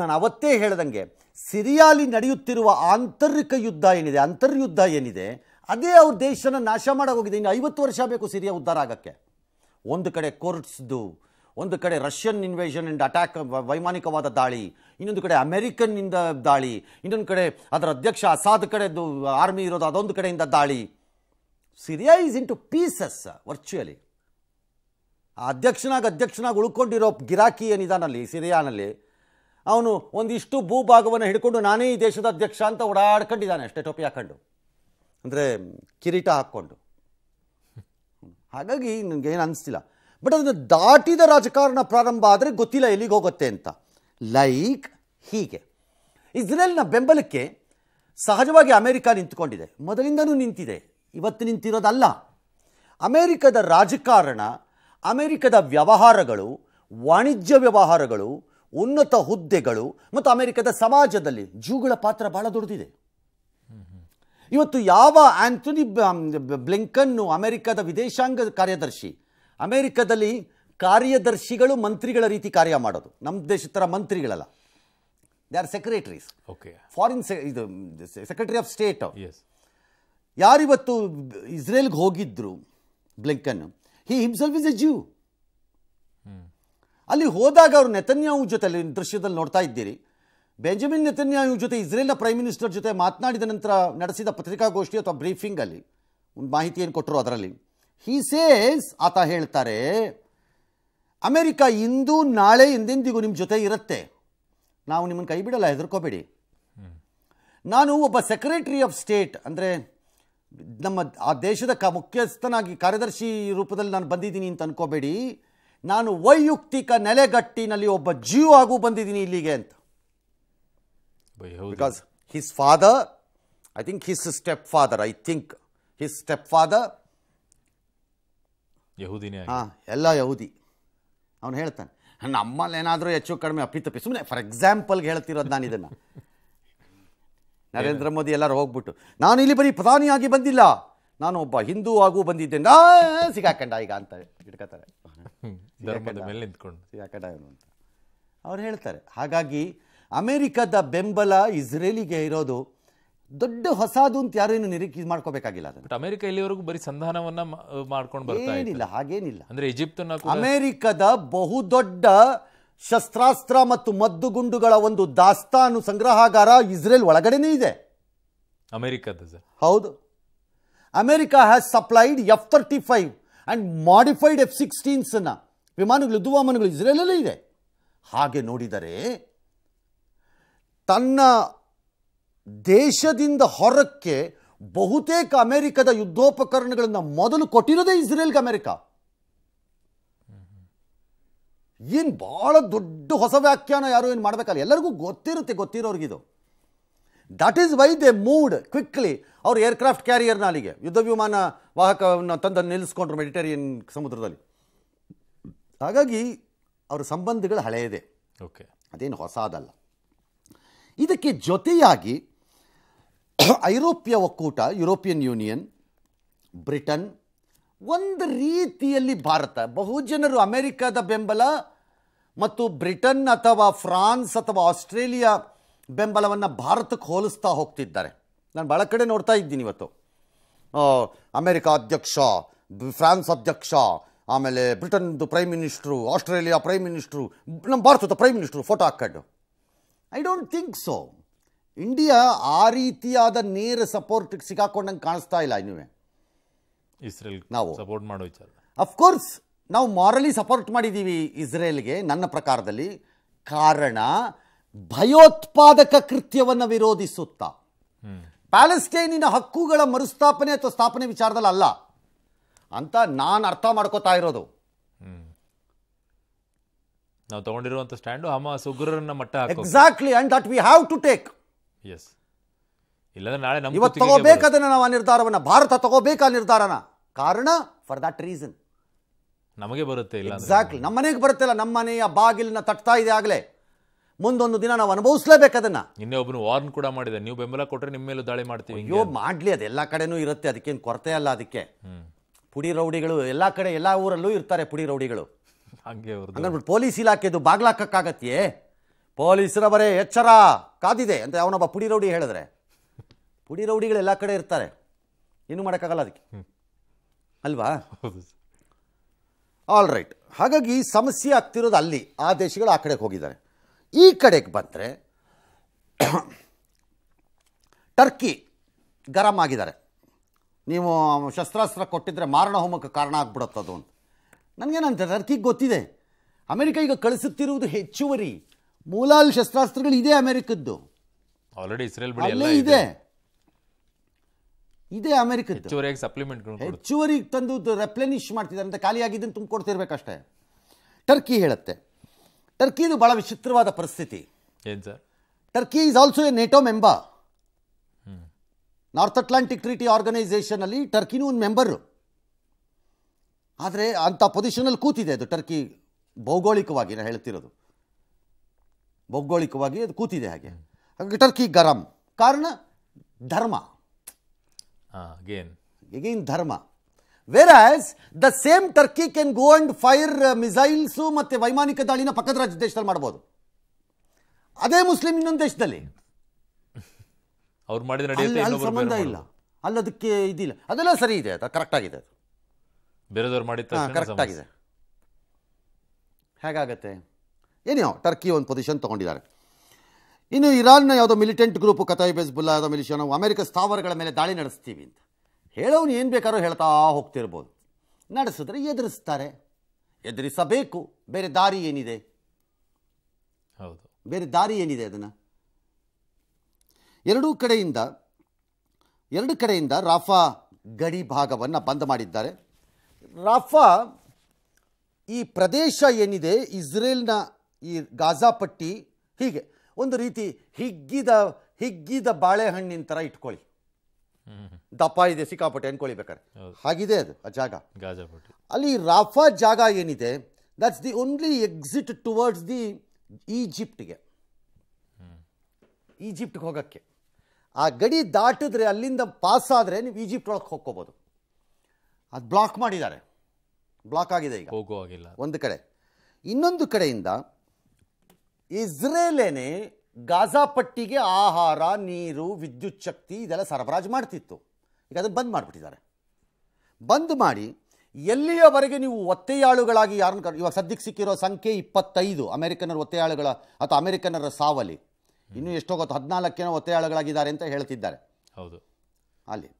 ನಾನು ಅವತ್ತೇ ಹೇಳ್ದಂಗೆ ಸಿರಿಯಾಲಿ ನಡೆಯುತ್ತಿರುವ ಆಂತರಿಕ ಯುದ್ಧ ಏನಿದೆ ಅಂತರ್ಯುದ್ಧ ಏನಿದೆ ಅದೇ ಅವ್ರ ದೇಶನ ನಾಶ ಹೋಗಿದೆ ಇನ್ನು ಐವತ್ತು ವರ್ಷ ಬೇಕು ಸಿರಿಯಾ ಉದ್ಧಾರ ಆಗೋಕ್ಕೆ ಒಂದು ಕಡೆ ಕೋರ್ಟ್ಸ್ದು ಒಂದು ಕಡೆ ರಷ್ಯನ್ ಇನ್ವೇಷನ್ ಆ್ಯಂಡ್ ಅಟ್ಯಾಕ್ ವೈಮಾನಿಕವಾದ ದಾಳಿ ಇನ್ನೊಂದು ಕಡೆ ಅಮೆರಿಕನ್ನಿಂದ ದಾಳಿ ಇನ್ನೊಂದು ಕಡೆ ಅದರ ಅಧ್ಯಕ್ಷ ಅಸಾದ್ ಕಡೆದು ಆರ್ಮಿ ಇರೋದು ಅದೊಂದು ಕಡೆಯಿಂದ ದಾಳಿ Syria is in two pieces virtually ಆ ಅಧ್ಯಕ್ಷನಾಗ ಅಧ್ಯಕ್ಷನಾಗಿ ಉಳ್ಕೊಂಡಿರೋ ಗಿರಾಕಿ ಏನಿದಾನಲ್ಲಿ ಸಿರಿಯಾನಲ್ಲಿ ಅವನು ಒಂದಿಷ್ಟು ಭೂಭಾಗವನ್ನು ಹಿಡ್ಕೊಂಡು ನಾನೇ ಈ ದೇಶದ ಅಧ್ಯಕ್ಷ ಅಂತ ಓಡಾಡ್ಕೊಂಡಿದ್ದಾನೆ ಅಷ್ಟೇ ಟೋಪಿ ಹಾಕೊಂಡು ಅಂದರೆ ಕಿರೀಟ ಹಾಕ್ಕೊಂಡು ಹಾಗಾಗಿ ನನಗೇನು ಅನಿಸ್ತಿಲ್ಲ ಬಟ್ ಅದನ್ನು ದಾಟಿದ ರಾಜಕಾರಣ ಪ್ರಾರಂಭ ಆದರೆ ಗೊತ್ತಿಲ್ಲ ಎಲ್ಲಿಗೆ ಹೋಗುತ್ತೆ ಅಂತ ಲೈಕ್ ಹೀಗೆ ಇಸ್ರೇಲ್ನ ಬೆಂಬಲಕ್ಕೆ ಸಹಜವಾಗಿ ಅಮೆರಿಕ ನಿಂತ್ಕೊಂಡಿದೆ ಮೊದಲಿಂದನೂ ನಿಂತಿದೆ ಇವತ್ತು ನಿಂತಿರೋದಲ್ಲ ಅಮೇರಿಕದ ರಾಜಕಾರಣ ಅಮೇರಿಕದ ವ್ಯವಹಾರಗಳು ವಾಣಿಜ್ಯ ವ್ಯವಹಾರಗಳು ಉನ್ನತ ಹುದ್ದೆಗಳು ಮತ್ತು ಅಮೆರಿಕದ ಸಮಾಜದಲ್ಲಿ ಜೂಗಳ ಪಾತ್ರ ಬಹಳ ದೊಡ್ಡದಿದೆ ಇವತ್ತು ಯಾವ ಆಂಥನಿ ಬ್ಲಿಂಕನ್ನು ಅಮೆರಿಕದ ವಿದೇಶಾಂಗ ಕಾರ್ಯದರ್ಶಿ ಅಮೆರಿಕದಲ್ಲಿ ಕಾರ್ಯದರ್ಶಿಗಳು ಮಂತ್ರಿಗಳ ರೀತಿ ಕಾರ್ಯ ಮಾಡೋದು ನಮ್ಮ ದೇಶದ ಥರ ಮಂತ್ರಿಗಳಲ್ಲ they are secretaries okay foreign ಇದು ಸೆಕ್ರೆಟರಿ ಆಫ್ ಸ್ಟೇಟ್ ಯಾರಿವತ್ತು ಇಸ್ರೇಲ್ಗೆ ಹೋಗಿದ್ರು Blinken he himself is a Jew ಅಲ್ಲಿ ಹೋದಾಗ ಅವರು ನೆತನ್ಯಾಹು ಜೊತೆ ಅಲ್ಲಿ ದೃಶ್ಯದಲ್ಲಿ ನೋಡ್ತಾ ಇದ್ದೀರಿ ಬೆಂಜಮಿನ್ ನೆತನ್ಯಾಹು ಜೊತೆ ಇಸ್ರೇಲ್ನ ಪ್ರೈಮ್ ಮಿನಿಸ್ಟರ್ ಜೊತೆ ಮಾತನಾಡಿದ ನಂತರ ನಡೆಸಿದ ಪತ್ರಿಕಾಗೋಷ್ಠಿ ಅಥವಾ ಬ್ರೀಫಿಂಗಲ್ಲಿ ಒಂದು ಏನು ಕೊಟ್ಟರು ಅದರಲ್ಲಿ ಹಿ ಸೇಸ್ ಆತ ಹೇಳ್ತಾರೆ ಅಮೆರಿಕ ಇಂದು ನಾಳೆ ಎಂದೆಂದಿಗೂ ನಿಮ್ಮ ಜೊತೆ ಇರುತ್ತೆ ನಾವು ನಿಮ್ಮನ್ನು ಕೈ ಬಿಡಲ್ಲ ಹೆದರ್ಕೋಬೇಡಿ ನಾನು ಒಬ್ಬ ಸೆಕ್ರೆಟರಿ ಆಫ್ ಸ್ಟೇಟ್ ಅಂದರೆ ನಮ್ಮ ಆ ದೇಶದ ಕ ಮುಖ್ಯಸ್ಥನಾಗಿ ಕಾರ್ಯದರ್ಶಿ ರೂಪದಲ್ಲಿ ನಾನು ಬಂದಿದ್ದೀನಿ ಅಂತ ಅನ್ಕೋಬೇಡಿ ನಾನು ವೈಯಕ್ತಿಕ ನೆಲೆಗಟ್ಟಿನಲ್ಲಿ ಒಬ್ಬ ಜೀವ ಆಗು ಬಂದಿದ್ದೀನಿ ಇಲ್ಲಿಗೆ ಅಂತ because his father I think his step father I think his step father ಯಹೂದಿನೇ ಹಾಂ ಎಲ್ಲ ಯಹೂದಿ ಅವನು ಹೇಳ್ತಾನೆ ನಮ್ಮಲ್ಲಿ ಏನಾದರೂ ಹೆಚ್ಚು ಕಡಿಮೆ ಅಪ್ಪಿತಪ್ಪಿ ಸುಮ್ಮನೆ ಫಾರ್ ಎಕ್ಸಾಂಪಲ್ಗೆ ಹೇಳ್ತಿರೋದು ನಾನು ಇದನ್ನು ನರೇಂದ್ರ ಮೋದಿ ಎಲ್ಲರೂ ಹೋಗ್ಬಿಟ್ಟು ನಾನು ಇಲ್ಲಿ ಬರೀ ಪ್ರಧಾನಿಯಾಗಿ ಬಂದಿಲ್ಲ ನಾನು ಒಬ್ಬ ಹಿಂದೂ ಆಗೂ ಬಂದಿದ್ದೆ ಸಿಗಾಕಂಡ ಈಗ ಅಂತ ಇಟ್ಕೋತಾರೆ ಮೇಲೆ ನಿಂತ್ಕೊಂಡು ಅಂತ ಅವ್ರು ಹೇಳ್ತಾರೆ ಹಾಗಾಗಿ ಅಮೆರಿಕದ ಬೆಂಬಲ ಇಸ್ರೇಲಿಗೆ ಇರೋದು ದೊಡ್ಡ ಹೊಸದು ಅಂತ ಯಾರೇನು ನಿರೀಕ್ಷೆ ಮಾಡ್ಕೋಬೇಕಾಗಿಲ್ಲ ಅಮೆರಿಕ ಇಲ್ಲಿವರೆಗೂ ಬರೀ ಸಂಧಾನವನ್ನ ಮಾಡ್ಕೊಂಡು ಬರ್ತಾ ಏನಿಲ್ಲ ಹಾಗೇನಿಲ್ಲ ಅಂದ್ರೆ ಈಜಿಪ್ತನ ಅಮೆರಿಕದ ಬಹುದೊಡ್ಡ ಶಸ್ತ್ರಾಸ್ತ್ರ ಮತ್ತು ಮದ್ದುಗುಂಡುಗಳ ಒಂದು ದಾಸ್ತಾನು ಸಂಗ್ರಹಾಗಾರ ಇಸ್ರೇಲ್ ಒಳಗಡೆನೇ ಇದೆ ಅಮೆರಿಕದ ಹೌದು America has supplied F thirty five and modified F ಸಿಕ್ಸ್ಟೀನ್ಸನ್ನು ವಿಮಾನಗಳು ಯುದ್ಧ ವಾಮನಗಳು ಇಸ್ರೇಲಲ್ಲೇ ಇದೆ ಹಾಗೆ ನೋಡಿದರೆ ತನ್ನ ದೇಶದಿಂದ ಹೊರಕ್ಕೆ ಬಹುತೇಕ ಅಮೆರಿಕದ ಯುದ್ಧೋಪಕರಣಗಳನ್ನು ಮೊದಲು ಕೊಟ್ಟಿರೋದೇ ಇಸ್ರೇಲ್ಗೆ ಅಮೆರಿಕ ಏನು ಭಾಳ ದೊಡ್ಡ ಹೊಸ ವ್ಯಾಖ್ಯಾನ ಯಾರು ಏನು ಮಾಡಬೇಕಲ್ಲ ಎಲ್ಲರಿಗೂ ಗೊತ್ತಿರುತ್ತೆ ಗೊತ್ತಿರೋರಿಗಿದು that is why they moved quickly ಅವ್ರು ಏರ್ಕ್ರಾಫ್ಟ್ ಕ್ಯಾರಿಯರ್ನ ಅಲ್ಲಿಗೆ ಯುದ್ಧ ವಿಮಾನ ವಾಹಕವನ್ನು ತಂದು ನಿಲ್ಲಿಸ್ಕೊಂಡ್ರು ಮೆಡಿಟೇರಿಯನ್ ಸಮುದ್ರದಲ್ಲಿ ಹಾಗಾಗಿ ಅವರ ಸಂಬಂಧಗಳು ಹಳೆಯದೇ ಓಕೆ ಅದೇನು ಹೊಸದಲ್ಲ ಇದಕ್ಕೆ ಜೊತೆಯಾಗಿ ಐರೋಪ್ಯ ಒಕ್ಕೂಟ ಯುರೋಪಿಯನ್ ಯೂನಿಯನ್ ಬ್ರಿಟನ್ ಒಂದು ರೀತಿಯಲ್ಲಿ ಭಾರತ ಬಹುಜನರು ಅಮೆರಿಕದ ಬೆಂಬಲ ಮತ್ತು ಬ್ರಿಟನ್ ಅಥವಾ ಫ್ರಾನ್ಸ್ ಅಥವಾ ಆಸ್ಟ್ರೇಲಿಯಾ ಬೆಂಬಲವನ್ನು ಭಾರತಕ್ಕೆ ಹೋಲಿಸ್ತಾ ಹೋಗ್ತಿದ್ದಾರೆ ನಾನು ಭಾಳ ಕಡೆ ನೋಡ್ತಾ ಇದ್ದೀನಿ ಇವತ್ತು ಅಮೆರಿಕ ಅಧ್ಯಕ್ಷ ಫ್ರಾನ್ಸ್ ಅಧ್ಯಕ್ಷ ಆಮೇಲೆ ಬ್ರಿಟನ್ದು prime minister Australia prime minister ನಮ್ಮ ಭಾರತದ ಪ್ರೈಮ್ ಮಿನಿಸ್ಟ್ರು ಫೋಟೋ ಹಾಕೊಂಡು I don't think so India ಆ ರೀತಿಯಾದ ನೇರ ಸಪೋರ್ಟ್ ಸಿಗಾಕೊಂಡಂಗೆ ಕಾಣಿಸ್ತಾ ಇಲ್ಲ ಇನ್ನುವೆ ಇಸ್ರೇಲ್ ನಾವು ಸಪೋರ್ಟ್ ಮಾಡೋ ವಿಚಾರ ಅಫ್ಕೋರ್ಸ್ ನಾವು ಮಾರಲಿ ಸಪೋರ್ಟ್ ಮಾಡಿದ್ದೀವಿ ಇಸ್ರೇಲ್ಗೆ ನನ್ನ ಪ್ರಕಾರದಲ್ಲಿ ಕಾರಣ ಭಯೋತ್ಪಾದಕ ಕೃತ್ಯವನ್ನು ವಿರೋಧಿಸುತ್ತಾ ಪ್ಯಾಲೆಸ್ಟೈನಿನ ಹಕ್ಕುಗಳ ಮರುಸ್ಥಾಪನೆ ಅಥವಾ ಸ್ಥಾಪನೆ ವಿಚಾರದಲ್ಲಿ ಅಲ್ಲ ಅಂತ ನಾನು ಅರ್ಥ ಮಾಡ್ಕೋತಾ ಇರೋದು ನಾವು ತಗೊಂಡಿರುವಂತ ಸ್ಟ್ಯಾಂಡು ಹಮಾಸ್ ಉಗ್ರರನ್ನ ಮಟ್ಟ exactly and that we have to take yes ಇಲ್ಲ ನಾಳೆ ನಮ್ಮ ಇವತ್ತು ತಗೋಬೇಕದನ್ನ ನಾವು ಆ ನಿರ್ಧಾರವನ್ನು ಭಾರತ ತಗೋಬೇಕಾ ನಿರ್ಧಾರನ ಕಾರಣ ಫಾರ್ ದಟ್ ರೀಸನ್ ನಮಗೆ ಬರುತ್ತೆ ಇಲ್ಲ ಎಕ್ಸಾಕ್ಟ್ಲಿ ನಮ್ಮನೆಗೆ ಬರುತ್ತಿಲ್ಲ ನಮ್ಮನೆಯ ಬಾಗಿಲನ್ನ ತಟ್ತಾ ಇದೆ ಆಗಲೇ ಮುಂದೊಂದು ದಿನ ನಾವು ಅದನ್ನ ನಿನ್ನೆ ಒಬ್ಬನು ವಾರ್ನ್ ಕೂಡ ಮಾಡಿದೆ ನೀವು ಬೆಂಬಲ ಕೊಟ್ಟರೆ ನಿಮ್ಮ ಮೇಲೂ ದಾಳಿ ಮಾಡ್ತೀವಿ ಅಯ್ಯೋ ಮಾಡಲಿ ಅದು ಎಲ್ಲ ಕಡೆನೂ ಇರುತ್ತೆ ಅದಕ್ಕೇನು ಕೊರತೆ ಅಲ್ಲ ಅದಕ್ಕೆ ಪುಡಿ ರೌಡಿಗಳು ಎಲ್ಲ ಕಡೆ ಎಲ್ಲ ಊರಲ್ಲೂ ಇರ್ತಾರೆ ಪುಡಿ ರೌಡಿಗಳು ಹಂಗೆ ಅಂದ್ರೆ ಪೊಲೀಸ್ ಇಲಾಖೆದು ಬಾಗ್ಲಾಕಕ್ಕಾಗತ್ತೆ ಪೊಲೀಸರ ಬರೇ ಎಚ್ಚರ ಕಾದಿದೆ ಅಂತ ಅವನೊಬ್ಬ ಪುಡಿ ರೌಡಿ ಹೇಳಿದ್ರೆ ಪುಡಿ ರೌಡಿಗಳು ಎಲ್ಲ ಕಡೆ ಇರ್ತಾರೆ ಏನು ಮಾಡೋಕ್ಕಾಗಲ್ಲ ಅದಕ್ಕೆ ಅಲ್ವಾ ಆಲ್ ರೈಟ್ ಹಾಗಾಗಿ ಸಮಸ್ಯೆ ಆಗ್ತಿರೋದು ಅಲ್ಲಿ ಆ ದೇಶಗಳು ಆ ಕಡೆಗೆ ಹೋಗಿದ್ದಾರೆ ಈ ಕಡೆಗೆ ಬಂದರೆ ಟರ್ಕಿ ಗರಂ ಆಗಿದ್ದಾರೆ ನೀವು ಶಸ್ತ್ರಾಸ್ತ್ರ ಕೊಟ್ಟಿದ್ದರೆ ಮಾರಣ ಹೋಮಕ್ಕೆ ಕಾರಣ ಆಗ್ಬಿಡುತ್ತದು ಅಂತ ನನಗೇನಂತ ಟರ್ಕಿಗೆ ಗೊತ್ತಿದೆ ಅಮೆರಿಕ ಈಗ ಕಳಿಸುತ್ತಿರುವುದು ಹೆಚ್ಚುವರಿ ಮೂಲಾಲ್ ಶಸ್ತ್ರಾಸ್ತ್ರಗಳು ಇದೆ ಅಮೆರಿಕದ್ದು ಆಲ್ರೆಡಿ ಇಸ್ರೇಲ್ ಎಲ್ಲ ಇದೆ ಇದೇ ಅಮೆರಿಕದ್ದು ಹೆಚ್ಚುವರಿಯಾಗಿ ಸಪ್ಲಿಮೆಂಟ್ ಹೆಚ್ಚುವರಿ ತಂದು ರೆಪ್ಲೆನಿಶ್ ಮಾಡ್ತಿದ್ದಾರೆ ಅಂತ ಖಾಲಿಯಾಗಿದ್ದನ್ನು ತುಂಬಿಕೊಡ್ತಿರ್ಬೇಕಷ್ಟೇ ಟರ್ಕಿ ಹೇಳುತ್ತೆ ಟರ್ಕಿನೂ ಬಹಳ ವಿಚಿತ್ರವಾದ ಪರಿಸ್ಥಿತಿ Turkey is also a NATO member North Atlantic Treaty ಆರ್ಗನೈಸೇಷನಲ್ಲಿ ಟರ್ಕಿನೂ ಒಂದು ಮೆಂಬರ್ ಆದರೆ ಅಂಥ ಪೊಸಿಷನಲ್ಲಿ ಕೂತಿದೆ ಅದು ಟರ್ಕಿ ಭೌಗೋಳಿಕವಾಗಿ ನಾನು ಹೇಳ್ತಿರೋದು ಭೌಗೋಳಿಕವಾಗಿ ಅದು ಕೂತಿದೆ ಹಾಗೆ ಹಾಗಾಗಿ ಟರ್ಕಿ ಗರಂ ಕಾರಣ ಧರ್ಮ ಧರ್ಮ whereas the same Turkey can go and fire missiles ಮತ್ತು ವೈಮಾನಿಕ ದಾಳಿನ ಪಕ್ಕದ ರಾಜ್ಯ ದೇಶದಲ್ಲಿ ಮಾಡ್ಬೋದು ಅದೇ ಮುಸ್ಲಿಂ ಇನ್ನೊಂದು ದೇಶದಲ್ಲಿ ಅವ್ರು ಮಾಡಿದ ಸಂಬಂಧ ಇಲ್ಲ ಅಲ್ಲದಕ್ಕೆ ಇದಿಲ್ಲ ಅದೆಲ್ಲ ಸರಿ ಇದೆ ಅದು ಕರೆಕ್ಟ್ ಆಗಿದೆ ಅದು ಬೇರೆದವ್ರು ಮಾಡಿದ ಕರೆಕ್ಟ್ ಆಗಿದೆ ಹೇಗಾಗತ್ತೆ ಏನೋ ಟರ್ಕಿ ಒಂದು ಪೊಸಿಷನ್ ತಗೊಂಡಿದ್ದಾರೆ ಇನ್ನು ಇರಾನ್ನ ಯಾವುದೋ ಮಿಲಿಟೆಂಟ್ ಗ್ರೂಪ್ ಕತಾಯಿ ಬೆಸ್ಬುಲ್ಲಾ ಯಾವುದೋ ಮಿಲಿಷನೋ ಅಮೆರಿಕ ಸ್ಥಾವರಗಳ ಮೇಲೆ ದಾಳಿ ನಡೆಸ್ತೀವಿ ಅಂತ ಹೇಳೋನು ಏನು ಬೇಕಾದ್ರೂ ಹೇಳ್ತಾ ಹೋಗ್ತಿರ್ಬೋದು ನಡೆಸಿದ್ರೆ ಎದುರಿಸ್ತಾರೆ ಎದುರಿಸಬೇಕು ಬೇರೆ ದಾರಿ ಏನಿದೆ ಹೌದು ಬೇರೆ ದಾರಿ ಏನಿದೆ ಅದನ್ನು ಎರಡೂ ಕಡೆಯಿಂದ ಎರಡು ಕಡೆಯಿಂದ ರಾಫಾ ಗಡಿ ಭಾಗವನ್ನು ಬಂದ್ ಮಾಡಿದ್ದಾರೆ ರಾಫಾ ಈ ಪ್ರದೇಶ ಏನಿದೆ ಇಸ್ರೇಲ್ನ ಈ ಗಾಜಾಪಟ್ಟಿ ಹೀಗೆ ಒಂದು ರೀತಿ ಹಿಗ್ಗಿದ ಹಿಗ್ಗಿದ ಬಾಳೆಹಣ್ಣಿನ ಥರ ಇಟ್ಕೊಳ್ಳಿ ದಪ್ಪ ಇದೆ ಸಿಕ್ಕಾಪಟ್ಟೆ ಅನ್ಕೊಳ್ಬೇಕಾರೆ ಹಾಗಿದೆ ಅದು ಆ ಜಾಗ ಅಲ್ಲಿ ರಾಫಾ ಜಾಗ ಏನಿದೆ that's the only exit towards the ಈಜಿಪ್ಟ್ಗೆ ಈಜಿಪ್ಟ್ಗೆ ಹೋಗಕ್ಕೆ ಆ ಗಡಿ ದಾಟಿದ್ರೆ ಅಲ್ಲಿಂದ ಪಾಸ್ ಆದ್ರೆ ನೀವು ಈಜಿಪ್ಟ್ ಒಳಗೆ ಹೋಗ್ಕೋಬೋದು ಅದು ಬ್ಲಾಕ್ ಮಾಡಿದ್ದಾರೆ ಬ್ಲಾಕ್ ಆಗಿದೆ ಈಗ ಹೋಗುವಾಗಿಲ್ಲ ಒಂದು ಕಡೆ ಇನ್ನೊಂದು ಕಡೆಯಿಂದ ಇಸ್ರೇಲೇನೆ ಗಾಜಾ ಪಟ್ಟಿಗೆ ಆಹಾರ ನೀರು ವಿದ್ಯುತ್ ಶಕ್ತಿ ಇದೆಲ್ಲ ಸರಬರಾಜು ಮಾಡ್ತಿತ್ತು ಈಗ ಅದನ್ನು ಬಂದ್ ಮಾಡಿಬಿಟ್ಟಿದ್ದಾರೆ ಬಂದ್ ಮಾಡಿ ಎಲ್ಲಿಯವರೆಗೆ ನೀವು ಒತ್ತೆಯಾಳುಗಳಾಗಿ ಯಾರನ್ನು ಇವಾಗ ಸದ್ಯಕ್ಕೆ ಸಿಕ್ಕಿರೋ ಸಂಖ್ಯೆ ಇಪ್ಪತ್ತೈದು ಅಮೆರಿಕನ್ನರ ಒತ್ತೆಯಾಳುಗಳ ಅಥವಾ ಅಮೆರಿಕನ್ನರ ಸಾವಲಿ ಇನ್ನೂ ಎಷ್ಟೋ ಗೊತ್ತು ಜನ ಒತ್ತೆಯಾಳುಗಳಾಗಿದ್ದಾರೆ ಅಂತ ಹೇಳ್ತಿದ್ದಾರೆ ಹೌದು ಅಲ್ಲಿ